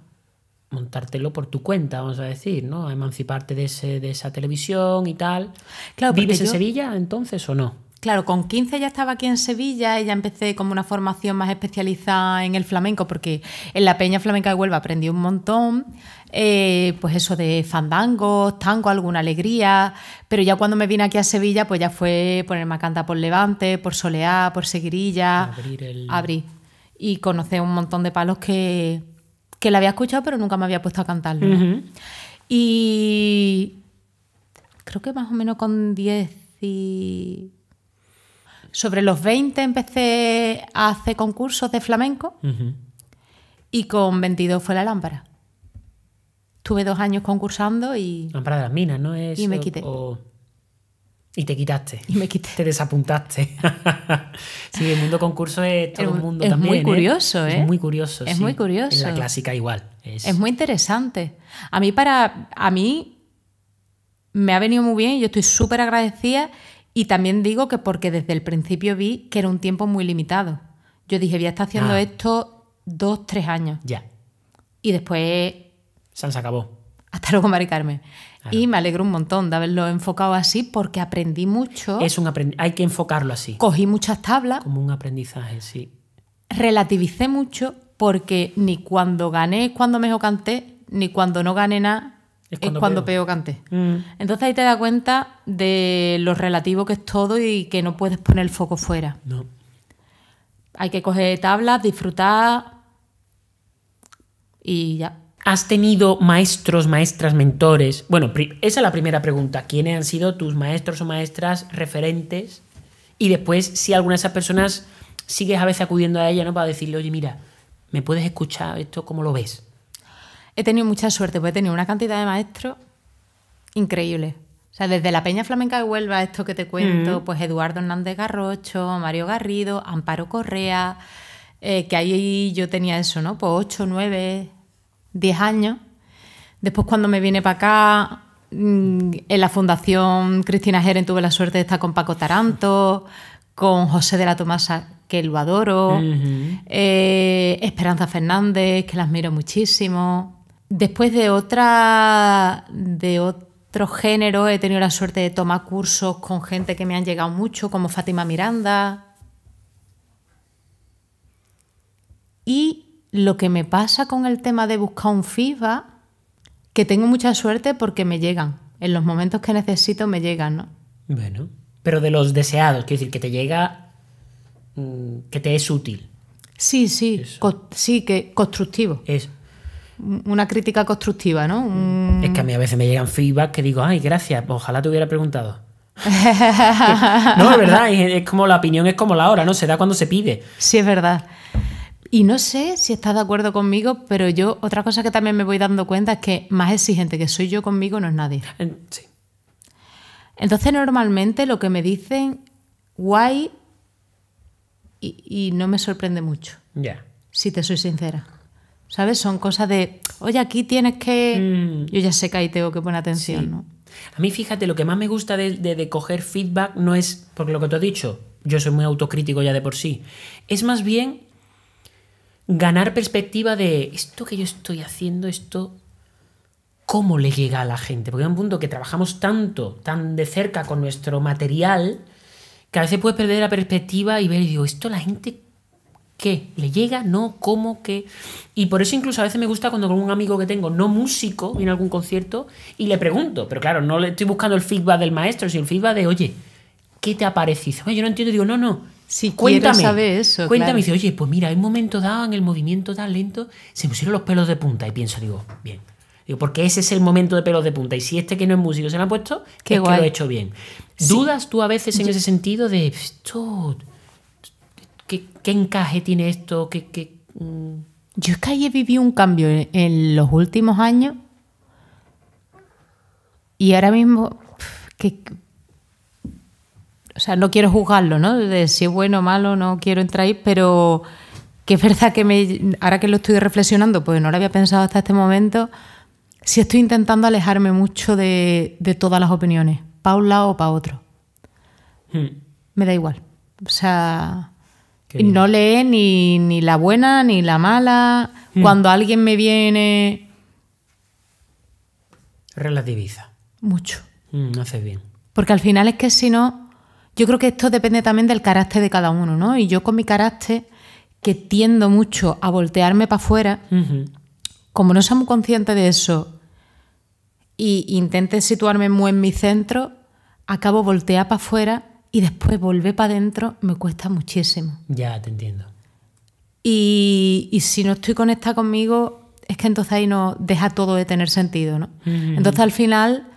montártelo por tu cuenta, vamos a decir, ¿no? A emanciparte de, ese, de esa televisión y tal. Claro, ¿Vives en Sevilla entonces o no? Claro, con 15 ya estaba aquí en Sevilla y ya empecé como una formación más especializada en el flamenco, porque en la Peña Flamenca de Huelva aprendí un montón, eh, pues eso de fandangos, tango, alguna alegría, pero ya cuando me vine aquí a Sevilla, pues ya fue ponerme a cantar por Levante, por Soleá, por Seguirilla, abrir, el... abrir y conocer un montón de palos que, la había escuchado, pero nunca me había puesto a cantar. Y creo que más o menos con 10 y sobre los 20 empecé a hacer concursos de flamenco y con 22 fue la lámpara. Tuve dos años concursando y... Lámpara de las minas, ¿no? Es, y me quité. Y te quitaste. Y me quité. Te desapuntaste. sí, el mundo concurso es todo el mundo es Muy ¿eh? curioso, ¿eh? Es muy curioso, Es muy curioso. En la clásica igual. Es... muy interesante. A mí para... A mí me ha venido muy bien. Yo estoy súper agradecida y también digo que porque desde el principio vi que era un tiempo muy limitado. Yo dije, voy a estar haciendo ah. esto dos, tres años. Ya. Y después... Se acabó. Hasta luego, Mari Y me alegro un montón de haberlo enfocado así porque aprendí mucho. Es un Hay que enfocarlo así. Cogí muchas tablas. Como un aprendizaje, sí. Relativicé mucho porque ni cuando gané es cuando mejor canté, ni cuando no gané nada es cuando, peo. cante. Mm. Entonces ahí te das cuenta de lo relativo que es todo y que no puedes poner el foco fuera. No. Hay que coger tablas, disfrutar y ya. ¿Has tenido maestros, maestras, mentores? Bueno, esa es la primera pregunta. ¿Quiénes han sido tus maestros o maestras referentes? Y después, si alguna de esas personas sigues a veces acudiendo a ella, ¿no? Para decirle, oye, mira, ¿me puedes escuchar esto? ¿Cómo lo ves? he tenido mucha suerte, pues he tenido una cantidad de maestros increíbles O sea, desde la Peña Flamenca de Huelva, esto que te cuento, mm. pues Eduardo Hernández Garrocho, Mario Garrido, Amparo Correa, eh, que ahí yo tenía eso, ¿no? Pues 8, 9, 10 años. Después cuando me vine para acá, mm, en la Fundación Cristina Jeren tuve la suerte de estar con Paco Taranto, con José de la Tomasa, que lo adoro, eh, Esperanza Fernández, que la admiro muchísimo, Después de otra. de otro género, he tenido la suerte de tomar cursos con gente que me han llegado mucho, como Fátima Miranda. Y lo que me pasa con el tema de buscar un FIFA, que tengo mucha suerte porque me llegan. En los momentos que necesito me llegan, ¿no? Bueno. Pero de los deseados, quiero decir, que te llega. Mm, que te es útil. Sí, sí, sí, que constructivo. Eso una crítica constructiva, ¿no? Mm. Es que a mí a veces me llegan feedback que digo, ay, gracias, pues ojalá te hubiera preguntado. no, es verdad, es, como la opinión es como la hora, ¿no? Se da cuando se pide. Sí, es verdad. Y no sé si estás de acuerdo conmigo, pero yo otra cosa que también me voy dando cuenta es que más exigente que soy yo conmigo no es nadie. Sí. Entonces normalmente lo que me dicen, guay, y, no me sorprende mucho. Ya. Si te soy sincera. ¿Sabes? Son cosas de, oye, aquí tienes que... Mm. Yo ya sé que ahí tengo que poner atención, A mí, fíjate, lo que más me gusta de, coger feedback no es, porque lo que te he dicho, yo soy muy autocrítico ya de por sí, es más bien ganar perspectiva de esto que yo estoy haciendo, esto, ¿cómo le llega a la gente? Porque hay un punto que trabajamos tanto, tan de cerca con nuestro material, que a veces puedes perder la perspectiva y ver, y digo, esto la gente, qué le llega, no, cómo, qué. Y por eso incluso a veces me gusta cuando con un amigo que tengo, no músico, viene a algún concierto y le pregunto, pero claro, no le estoy buscando el feedback del maestro, sino el feedback de, oye, ¿qué te ha parecido? yo no entiendo, digo, no, no. Si cuéntame, cuéntame y dice, oye, pues mira, en un momento dado, en el movimiento tan lento, se pusieron los pelos de punta y pienso, digo, bien, Digo, porque ese es el momento de pelos de punta. Y si este que no es músico se lo ha puesto, es que lo hecho bien. ¿Dudas tú a veces en ese sentido de esto? ¿Qué, encaje tiene esto? Mm? Yo es que ahí he vivido un cambio en, los últimos años y ahora mismo, o sea, no quiero juzgarlo, ¿no? De si es bueno o malo, no quiero entrar ahí, pero que es verdad que me, ahora que lo estoy reflexionando, pues no lo había pensado hasta este momento, Si estoy intentando alejarme mucho de, todas las opiniones, para un lado o para otro. Hmm. Me da igual. O sea, no lee ni, la buena ni la mala. Mm. Cuando alguien me viene... Relativiza. Mucho. Mm, no hace bien. Porque al final es que si no, yo creo que esto depende también del carácter de cada uno, ¿no? Y yo con mi carácter, que tiendo mucho a voltearme para afuera, como no soy muy consciente de eso y intente situarme muy en mi centro, acabo voltear para afuera y después volver para adentro me cuesta muchísimo. Ya, te entiendo. Y, si no estoy conectada conmigo, es que entonces ahí no deja todo de tener sentido, ¿no? Entonces al final...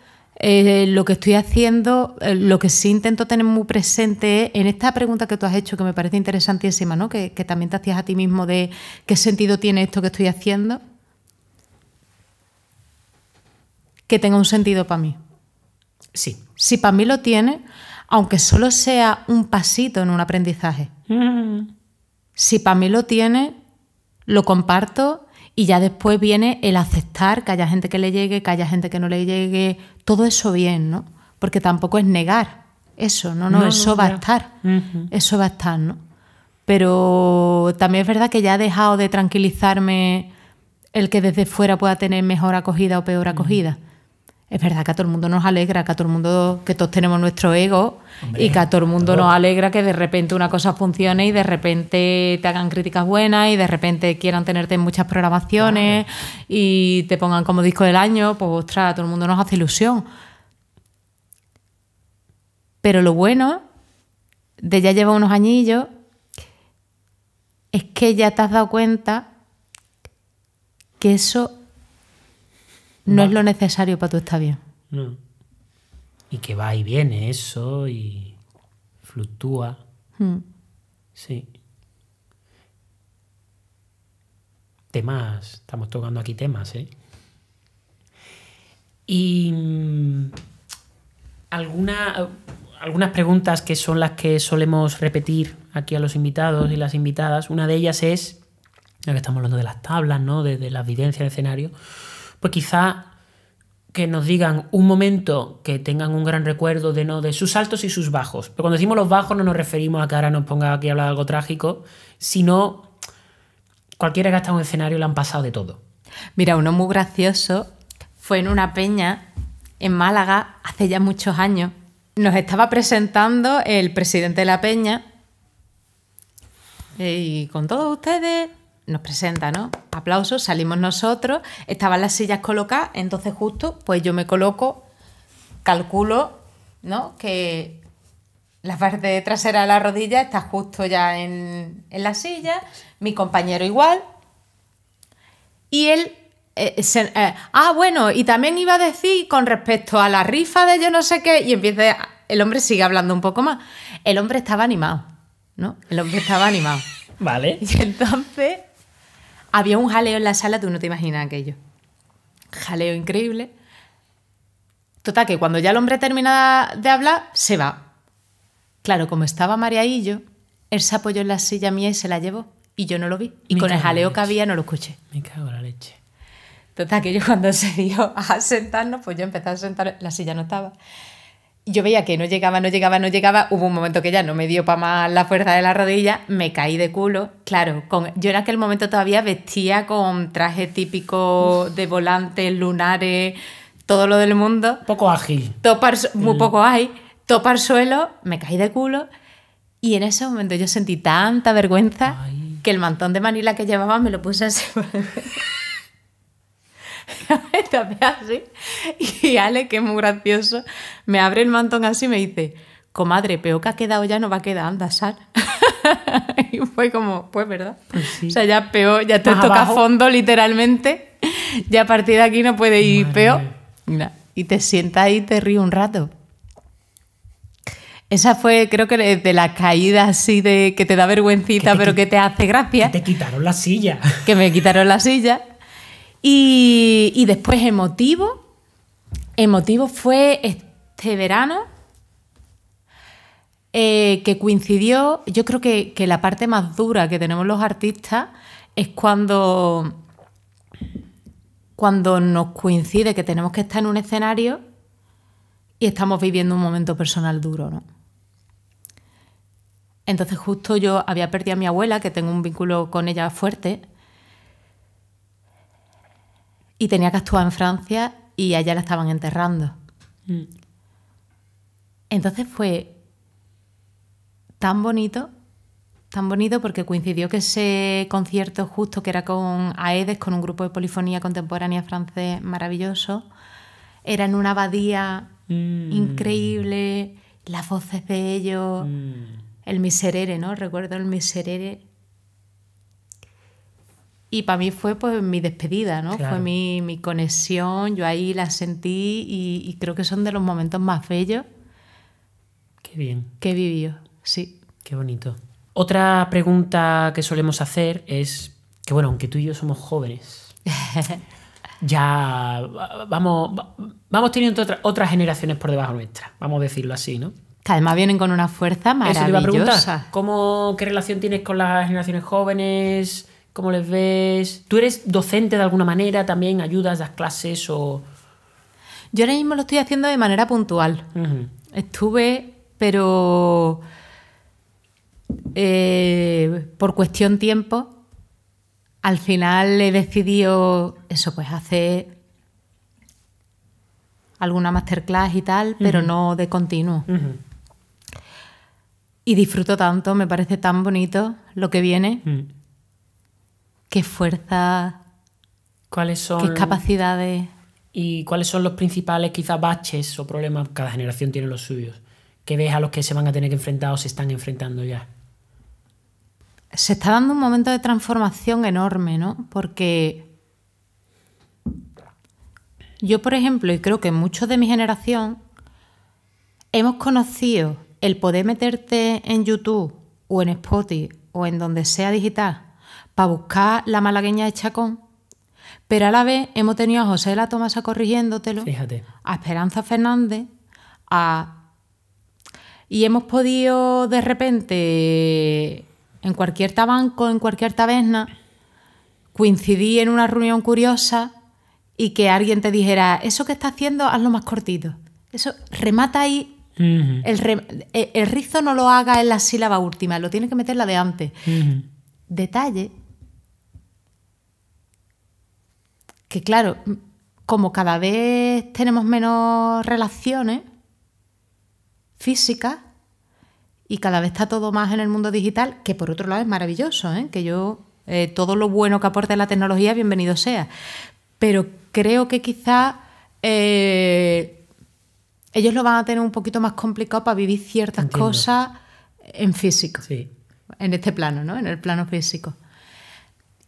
Eh, lo que estoy haciendo, eh, lo que sí intento tener muy presente en esta pregunta que tú has hecho, que me parece interesantísima, ¿no? Que, que, también te hacías a ti mismo de qué sentido tiene esto que estoy haciendo, que tenga un sentido para mí. Sí. Si para mí lo tiene, aunque solo sea un pasito en un aprendizaje. Mm. Si para mí lo tiene, lo comparto y ya después viene el aceptar que haya gente que le llegue, que haya gente que no le llegue, todo eso bien, ¿no? Porque tampoco es negar eso, no, no, eso va a estar, eso va a estar, ¿no? Pero también es verdad que ya he dejado de tranquilizarme el que desde fuera pueda tener mejor acogida o peor acogida es verdad que a todo el mundo nos alegra, que a todo el mundo, que todos tenemos nuestro ego y que a todo el mundo nos alegra que de repente una cosa funcione y de repente te hagan críticas buenas y de repente quieran tenerte en muchas programaciones y te pongan como disco del año, pues ostras, a todo el mundo nos hace ilusión. Pero lo bueno de ya lleva unos añillos es que ya te has dado cuenta que eso no es lo necesario para tú estar bien. No. Y que va y viene eso y fluctúa. Hmm. Sí. Temas, estamos tocando aquí temas, ¿eh? Y mm, alguna, algunas preguntas que son las que solemos repetir aquí a los invitados y las invitadas. Una de ellas es, ya que estamos hablando de las tablas, ¿no? De, la evidencia del escenario pues quizá que nos digan un momento que tengan un gran recuerdo de no de sus altos y sus bajos. Pero cuando decimos los bajos no nos referimos a que ahora nos ponga aquí a hablar algo trágico, sino cualquiera que ha estado en un escenario le han pasado de todo. Mira, uno muy gracioso fue en una peña en Málaga hace ya muchos años. Nos estaba presentando el presidente de la peña eh, y con todos ustedes nos presenta, ¿no? aplausos, salimos nosotros, estaban las sillas colocadas, entonces justo, pues yo me coloco, calculo, ¿no? Que la parte trasera de la rodilla está justo ya en, la silla, mi compañero igual, y él eh, eh, eh, ah, bueno, y también iba a decir con respecto a la rifa de yo no sé qué, y empieza, el hombre sigue hablando un poco más. El hombre estaba animado, ¿no? El hombre estaba animado. Vale. Y entonces había un jaleo en la sala, tú no te imaginas aquello. Jaleo increíble. Total, que cuando ya el hombre termina de hablar, se va. Claro, como estaba María y yo, él se apoyó en la silla mía y se la llevó. Y yo no lo vi. Y con el jaleo que había no lo escuché. Me cago en la leche. Total, que yo cuando se dio a sentarnos, pues yo empecé a sentar, la silla no estaba yo veía que no llegaba, no llegaba, no llegaba. Hubo un momento que ya no me dio para más la fuerza de la rodilla, me caí de culo. Claro, con, yo en aquel momento todavía vestía con traje típico de volante, lunares, todo lo del mundo. Poco ágil. Topar, mm. muy poco hay. Topar suelo, me caí de culo. Y en ese momento yo sentí tanta vergüenza que el mantón de Manila que llevaba me lo puse así. y Ale, que es muy gracioso, me abre el mantón así y me dice, comadre, peor que ha quedado ya no va a quedar, anda, sal. y fue como, pues, ¿verdad? Pues o sea, ya peor, ya te toca a fondo literalmente, ya a partir de aquí no puede ir peor. y te sientas ahí y te ríe un rato. Esa fue, creo que de la caída así de que te da vergüencita, pero que te hace gracia. Que te quitaron la silla. Que me quitaron la silla. Y, después emotivo. Emotivo fue este verano eh, que coincidió, yo creo que, la parte más dura que tenemos los artistas es cuando, cuando nos coincide que tenemos que estar en un escenario y estamos viviendo un momento personal duro, ¿no? Entonces justo yo había perdido a mi abuela, que tengo un vínculo con ella fuerte, y tenía que actuar en Francia y allá la estaban enterrando. Mm. Entonces fue tan bonito, tan bonito porque coincidió que ese concierto justo que era con Aedes, con un grupo de polifonía contemporánea francés maravilloso, era en una abadía mm. increíble, las voces de ellos, mm. el miserere, ¿no? Recuerdo el miserere y para mí fue pues mi despedida, ¿no? Fue mi, mi, conexión, yo ahí la sentí y, creo que son de los momentos más bellos. Qué bien. Que he vivido, sí. Qué bonito. Otra pregunta que solemos hacer es que, bueno, aunque tú y yo somos jóvenes, ya vamos, vamos teniendo otras generaciones por debajo nuestra, vamos a decirlo así, ¿no? además vienen con una fuerza maravillosa. Eso ¿cómo, ¿Qué relación tienes con las generaciones jóvenes? ¿Cómo les ves? ¿Tú eres docente de alguna manera? ¿También ayudas, a las clases o...? Yo ahora mismo lo estoy haciendo de manera puntual. Estuve, pero... Eh, por cuestión tiempo, al final he decidido eso, pues hacer alguna masterclass y tal, pero no de continuo. Y disfruto tanto, me parece tan bonito lo que viene. ¿Qué fuerza? ¿Cuáles son? ¿Qué capacidades? ¿Y cuáles son los principales quizás baches o problemas? Cada generación tiene los suyos. ¿Qué ves a los que se van a tener que enfrentar o se están enfrentando ya? Se está dando un momento de transformación enorme, ¿no? Porque yo, por ejemplo, y creo que muchos de mi generación, hemos conocido el poder meterte en YouTube o en Spotify o en donde sea digital para buscar la malagueña de Chacón. Pero a la vez hemos tenido a José la Tomasa corrigiéndotelo, Fíjate. a Esperanza Fernández, a... Y hemos podido de repente, en cualquier tabanco, en cualquier taberna, coincidir en una reunión curiosa y que alguien te dijera, eso que está haciendo, hazlo más cortito. Eso, remata ahí eh, el, rizo no lo haga en la sílaba última, lo tiene que meter la de antes. Detalle que claro, como cada vez tenemos menos relaciones físicas y cada vez está todo más en el mundo digital, que por otro lado es maravilloso, ¿eh? que yo eh, todo lo bueno que aporte la tecnología, bienvenido sea. Pero creo que quizás eh, ellos lo van a tener un poquito más complicado para vivir ciertas cosas en físico. Sí. En este plano, ¿no? En el plano físico.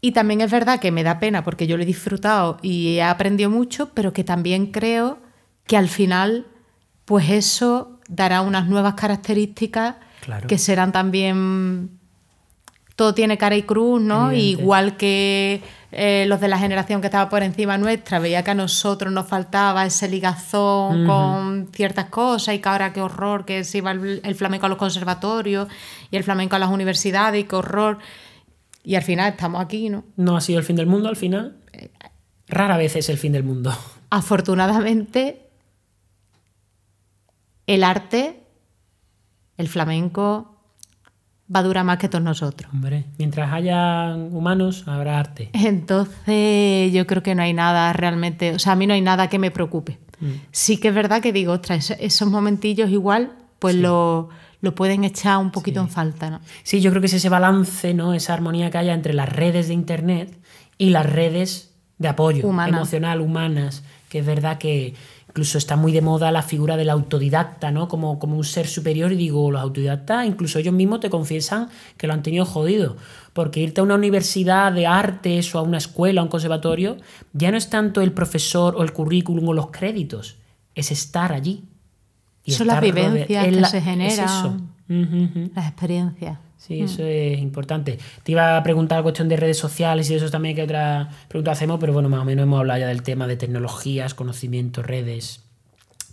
Y también es verdad que me da pena porque yo lo he disfrutado y he aprendido mucho, pero que también creo que al final, pues eso dará unas nuevas características que serán también... Todo tiene cara y cruz, ¿no? igual que eh, los de la generación que estaba por encima nuestra, veía que a nosotros nos faltaba ese ligazón con ciertas cosas y que ahora qué horror que se iba el, el flamenco a los conservatorios y el flamenco a las universidades y qué horror y al final estamos aquí, ¿no? No ha sido el fin del mundo al final. Eh, Rara vez es el fin del mundo. Afortunadamente, el arte, el flamenco, va a durar más que todos nosotros. Hombre, mientras haya humanos, habrá arte. Entonces, yo creo que no hay nada realmente, o sea, a mí no hay nada que me preocupe. Mm. Sí que es verdad que digo, ostras, esos, momentillos igual, pues lo lo pueden echar un poquito en falta. ¿no? Sí, yo creo que es ese balance, ¿no? esa armonía que haya entre las redes de Internet y las redes de apoyo emocional, humanas, que es verdad que incluso está muy de moda la figura del autodidacta, ¿no? Como, como un ser superior, y digo, los autodidactas, incluso ellos mismos te confiesan que lo han tenido jodido, porque irte a una universidad de artes o a una escuela, a un conservatorio, ya no es tanto el profesor o el currículum o los créditos, es estar allí, son las vivencias que se generan, las experiencias. Sí, mm. eso es importante. Te iba a preguntar la cuestión de redes sociales y eso también que otra pregunta hacemos, pero bueno, más o menos hemos hablado ya del tema de tecnologías, conocimientos, redes,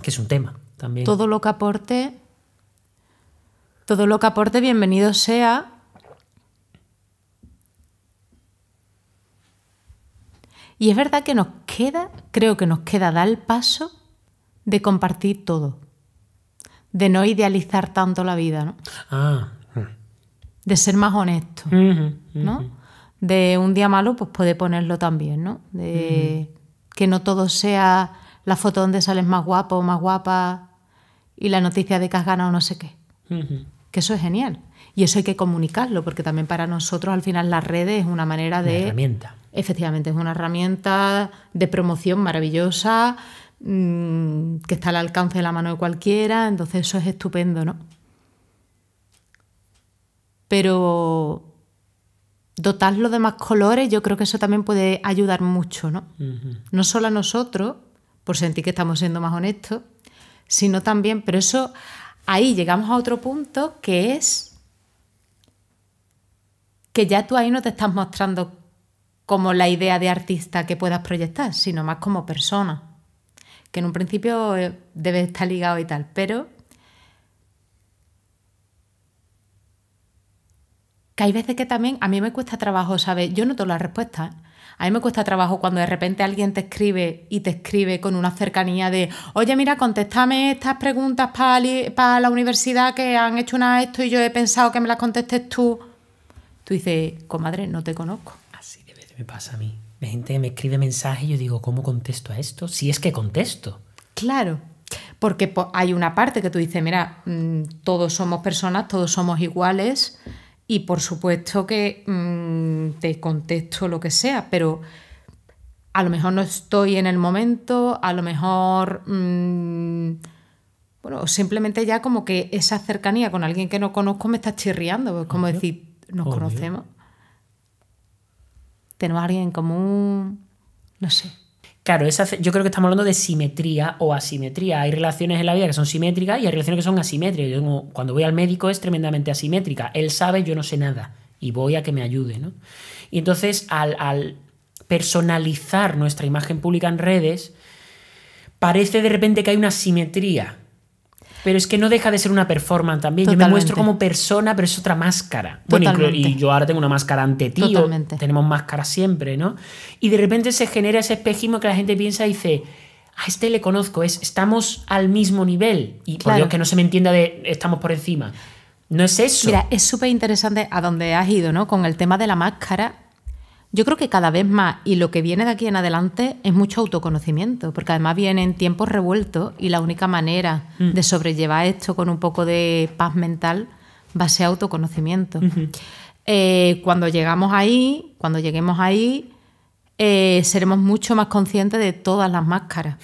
que es un tema también. Todo lo que aporte, todo lo que aporte, bienvenido sea. Y es verdad que nos queda, creo que nos queda dar el paso de compartir todo de no idealizar tanto la vida, ¿no? Ah. De ser más honesto, ¿no? De un día malo, pues puede ponerlo también, ¿no? De que no todo sea la foto donde sales más guapo o más guapa y la noticia de que has ganado no sé qué. Que eso es genial. Y eso hay que comunicarlo, porque también para nosotros al final las redes es una manera de... Una herramienta. Efectivamente, es una herramienta de promoción maravillosa, Mm, que está al alcance de la mano de cualquiera, entonces eso es estupendo, ¿no? Pero dotarlo de más colores, yo creo que eso también puede ayudar mucho, ¿no? No solo a nosotros, por sentir que estamos siendo más honestos, sino también, pero eso, ahí llegamos a otro punto que es que ya tú ahí no te estás mostrando como la idea de artista que puedas proyectar, sino más como persona que en un principio eh, debe estar ligado y tal, pero que hay veces que también a mí me cuesta trabajo ¿sabes? yo noto la respuesta, A mí me cuesta trabajo cuando de repente alguien te escribe y te escribe con una cercanía de, oye, mira, contéstame estas preguntas para la universidad que han hecho una esto y yo he pensado que me las contestes tú. Tú dices, comadre, no te conozco. Así de veces me pasa a mí. La gente me escribe mensajes y yo digo, ¿cómo contesto a esto? Si es que contesto. Claro, porque hay una parte que tú dices, mira, mm, todos somos personas, todos somos iguales y por supuesto que mm, te contesto lo que sea, pero a lo mejor no estoy en el momento, a lo mejor... Mm, bueno, simplemente ya como que esa cercanía con alguien que no conozco me está chirriando, pues como decir, nos conocemos tenemos alguien en común, no sé. Claro, yo creo que estamos hablando de simetría o asimetría. Hay relaciones en la vida que son simétricas y hay relaciones que son asimétricas. Yo cuando voy al médico es tremendamente asimétrica. Él sabe, yo no sé nada y voy a que me ayude. ¿no? Y entonces al, al personalizar nuestra imagen pública en redes, parece de repente que hay una simetría pero es que no deja de ser una performance también. Yo me muestro como persona, pero es otra máscara. y yo ahora tengo una máscara ante ti, Totalmente. tenemos máscaras siempre, ¿no? Y de repente se genera ese espejismo que la gente piensa y dice, a este le conozco, es, estamos al mismo nivel. Y claro. por Dios que no se me entienda de estamos por encima. No es eso. Mira, es súper interesante a dónde has ido, ¿no? Con el tema de la máscara yo creo que cada vez más, y lo que viene de aquí en adelante, es mucho autoconocimiento, porque además vienen tiempos revueltos y la única manera mm. de sobrellevar esto con un poco de paz mental va a ser autoconocimiento. Eh, cuando llegamos ahí, cuando lleguemos ahí, eh, seremos mucho más conscientes de todas las máscaras.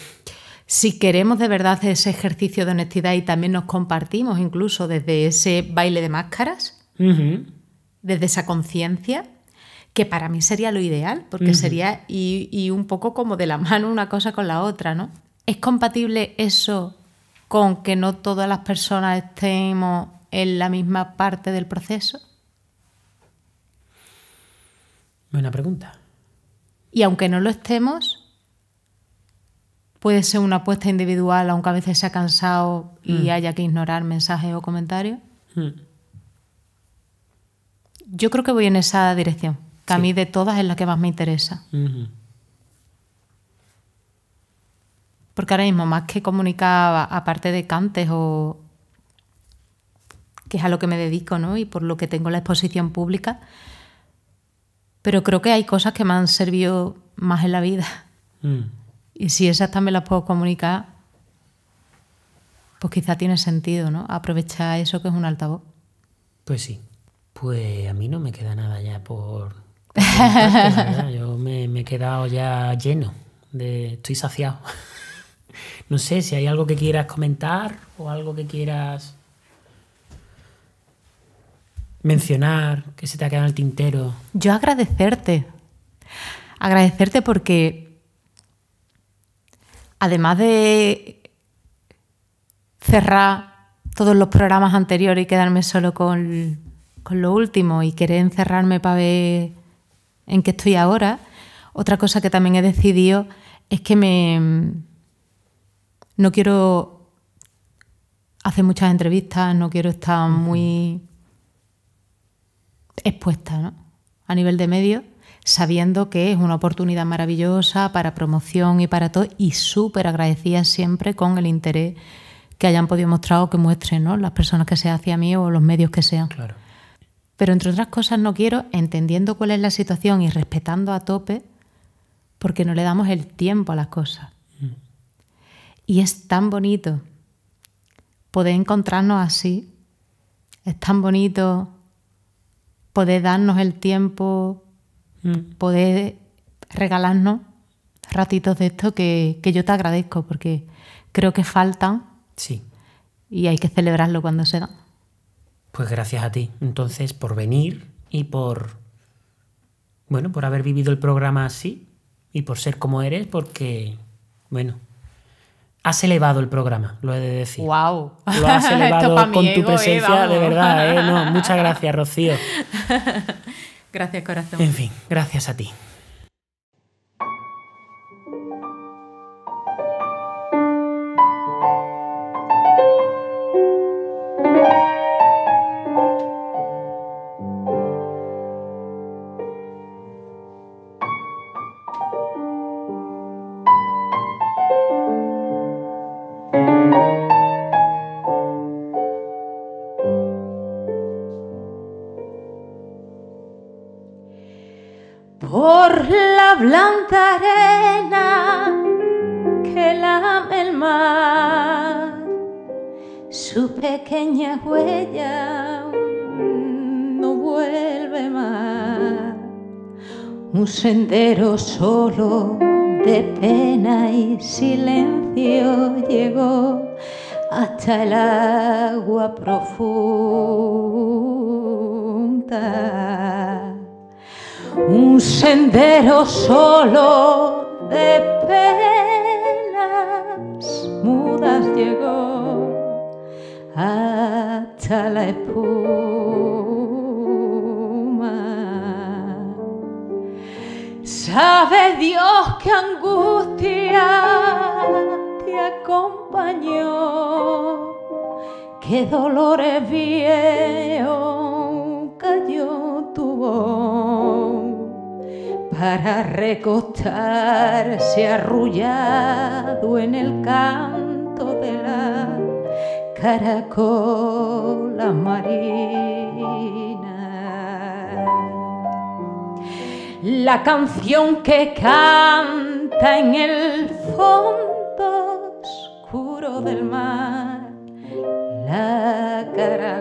Si queremos de verdad hacer ese ejercicio de honestidad y también nos compartimos incluso desde ese baile de máscaras, desde esa conciencia, que para mí sería lo ideal, porque sería y, un poco como de la mano una cosa con la otra, ¿no? ¿Es compatible eso con que no todas las personas estemos en la misma parte del proceso? Buena pregunta. Y aunque no lo estemos, puede ser una apuesta individual, aunque a veces sea cansado y mm. haya que ignorar mensajes o comentarios. Mm. Yo creo que voy en esa dirección que a mí de todas es la que más me interesa. Porque ahora mismo, más que comunicar, aparte de cantes o que es a lo que me dedico, ¿no? Y por lo que tengo la exposición pública, pero creo que hay cosas que me han servido más en la vida. Mm. Y si esas también las puedo comunicar, pues quizá tiene sentido, ¿no? Aprovechar eso que es un altavoz. Pues sí. Pues a mí no me queda nada ya por, pues yo me, he quedado ya lleno, de, estoy saciado. No sé si hay algo que quieras comentar o algo que quieras mencionar, que se te ha quedado en el tintero. Yo agradecerte. Agradecerte porque además de cerrar todos los programas anteriores y quedarme solo con, con lo último y querer encerrarme para ver en que estoy ahora. Otra cosa que también he decidido es que me no quiero hacer muchas entrevistas, no quiero estar muy expuesta ¿no? a nivel de medios, sabiendo que es una oportunidad maravillosa para promoción y para todo, y súper agradecida siempre con el interés que hayan podido mostrar o que muestren las personas que sean hacia mí o los medios que sean. Claro. Pero entre otras cosas no quiero, entendiendo cuál es la situación y respetando a tope, porque no le damos el tiempo a las cosas. Mm. Y es tan bonito poder encontrarnos así, es tan bonito poder darnos el tiempo, mm. poder regalarnos ratitos de esto que, yo te agradezco, porque creo que faltan. Sí. Y hay que celebrarlo cuando se dan. Pues gracias a ti, entonces, por venir y por... Bueno, por haber vivido el programa así y por ser como eres, porque, bueno, has elevado el programa, lo he de decir. ¡Wow! Lo has elevado con tu eh, presencia, de verdad. ¿eh? No, muchas gracias, Rocío. Gracias, corazón. En fin, gracias a ti. un sendero solo de pena y silencio llegó hasta el agua profunda. Un sendero solo de penas mudas llegó hasta la Sabe Dios qué angustia te acompañó, qué dolores viejo cayó tu voz para recostarse arrullado en el canto de la caracola marina. la canción que canta en el fondo oscuro del mar, la caracola.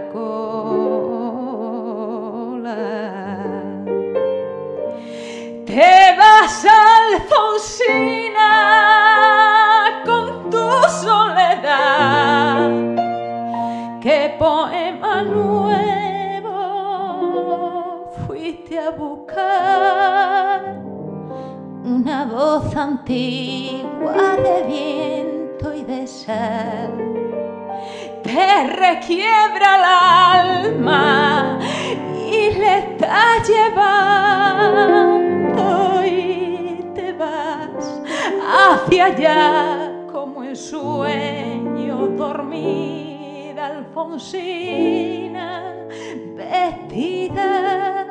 Te vas, Alfonsina, con tu soledad. Que poema buscar una voz antigua de viento y de sal. Te requiebra el alma y le está llevando y te vas hacia allá como en sueño dormida Alfonsina vestida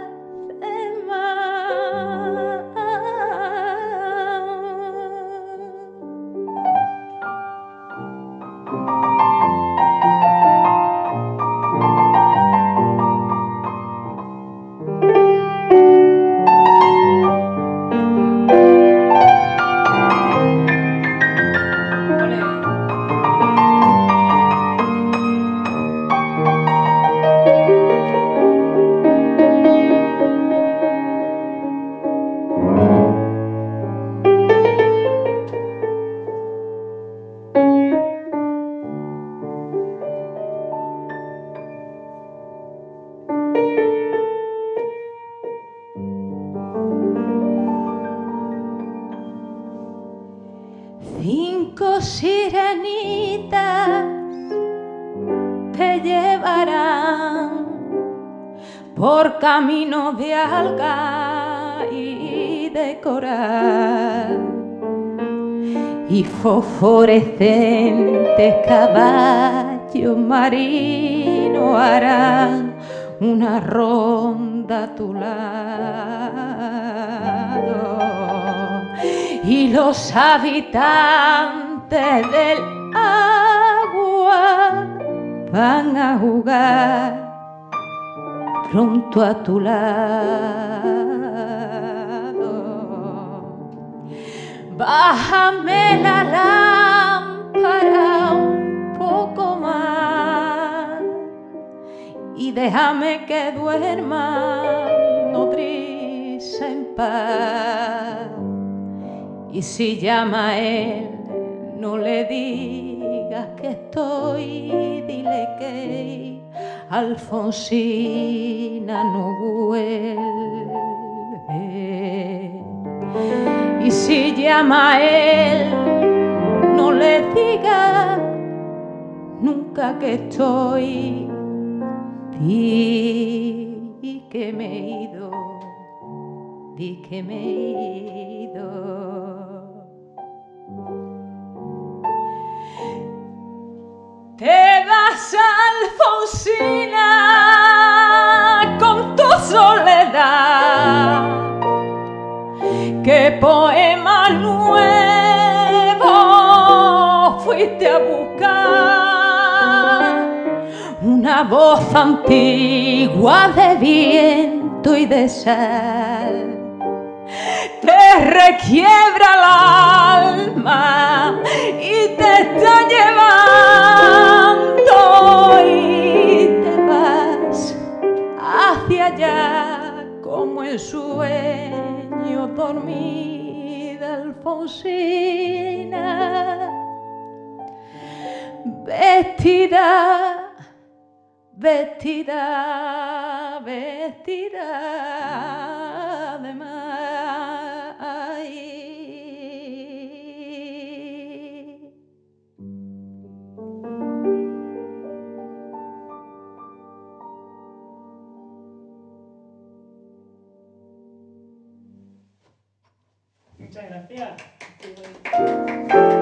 fosforescentes caballos marinos harán una ronda a tu lado y los habitantes del agua van a jugar pronto a tu lado. Bájame la un poco más y déjame que duerma nutriza en paz. Y si llama a él, no le digas que estoy, dile que Alfonsina no vuelve. Y si llama a él, no le diga nunca que estoy di que me he ido, di que me he ido. Te vas, Alfonsina, con tu soledad. Qué poema nuevo fuiste a buscar una voz antigua de viento y de sal. Te requiebra el alma y te está llevando y te vas hacia allá como en sueño dormida Alfonsina vestida, vestida, vestida de mar. Muchas gracias.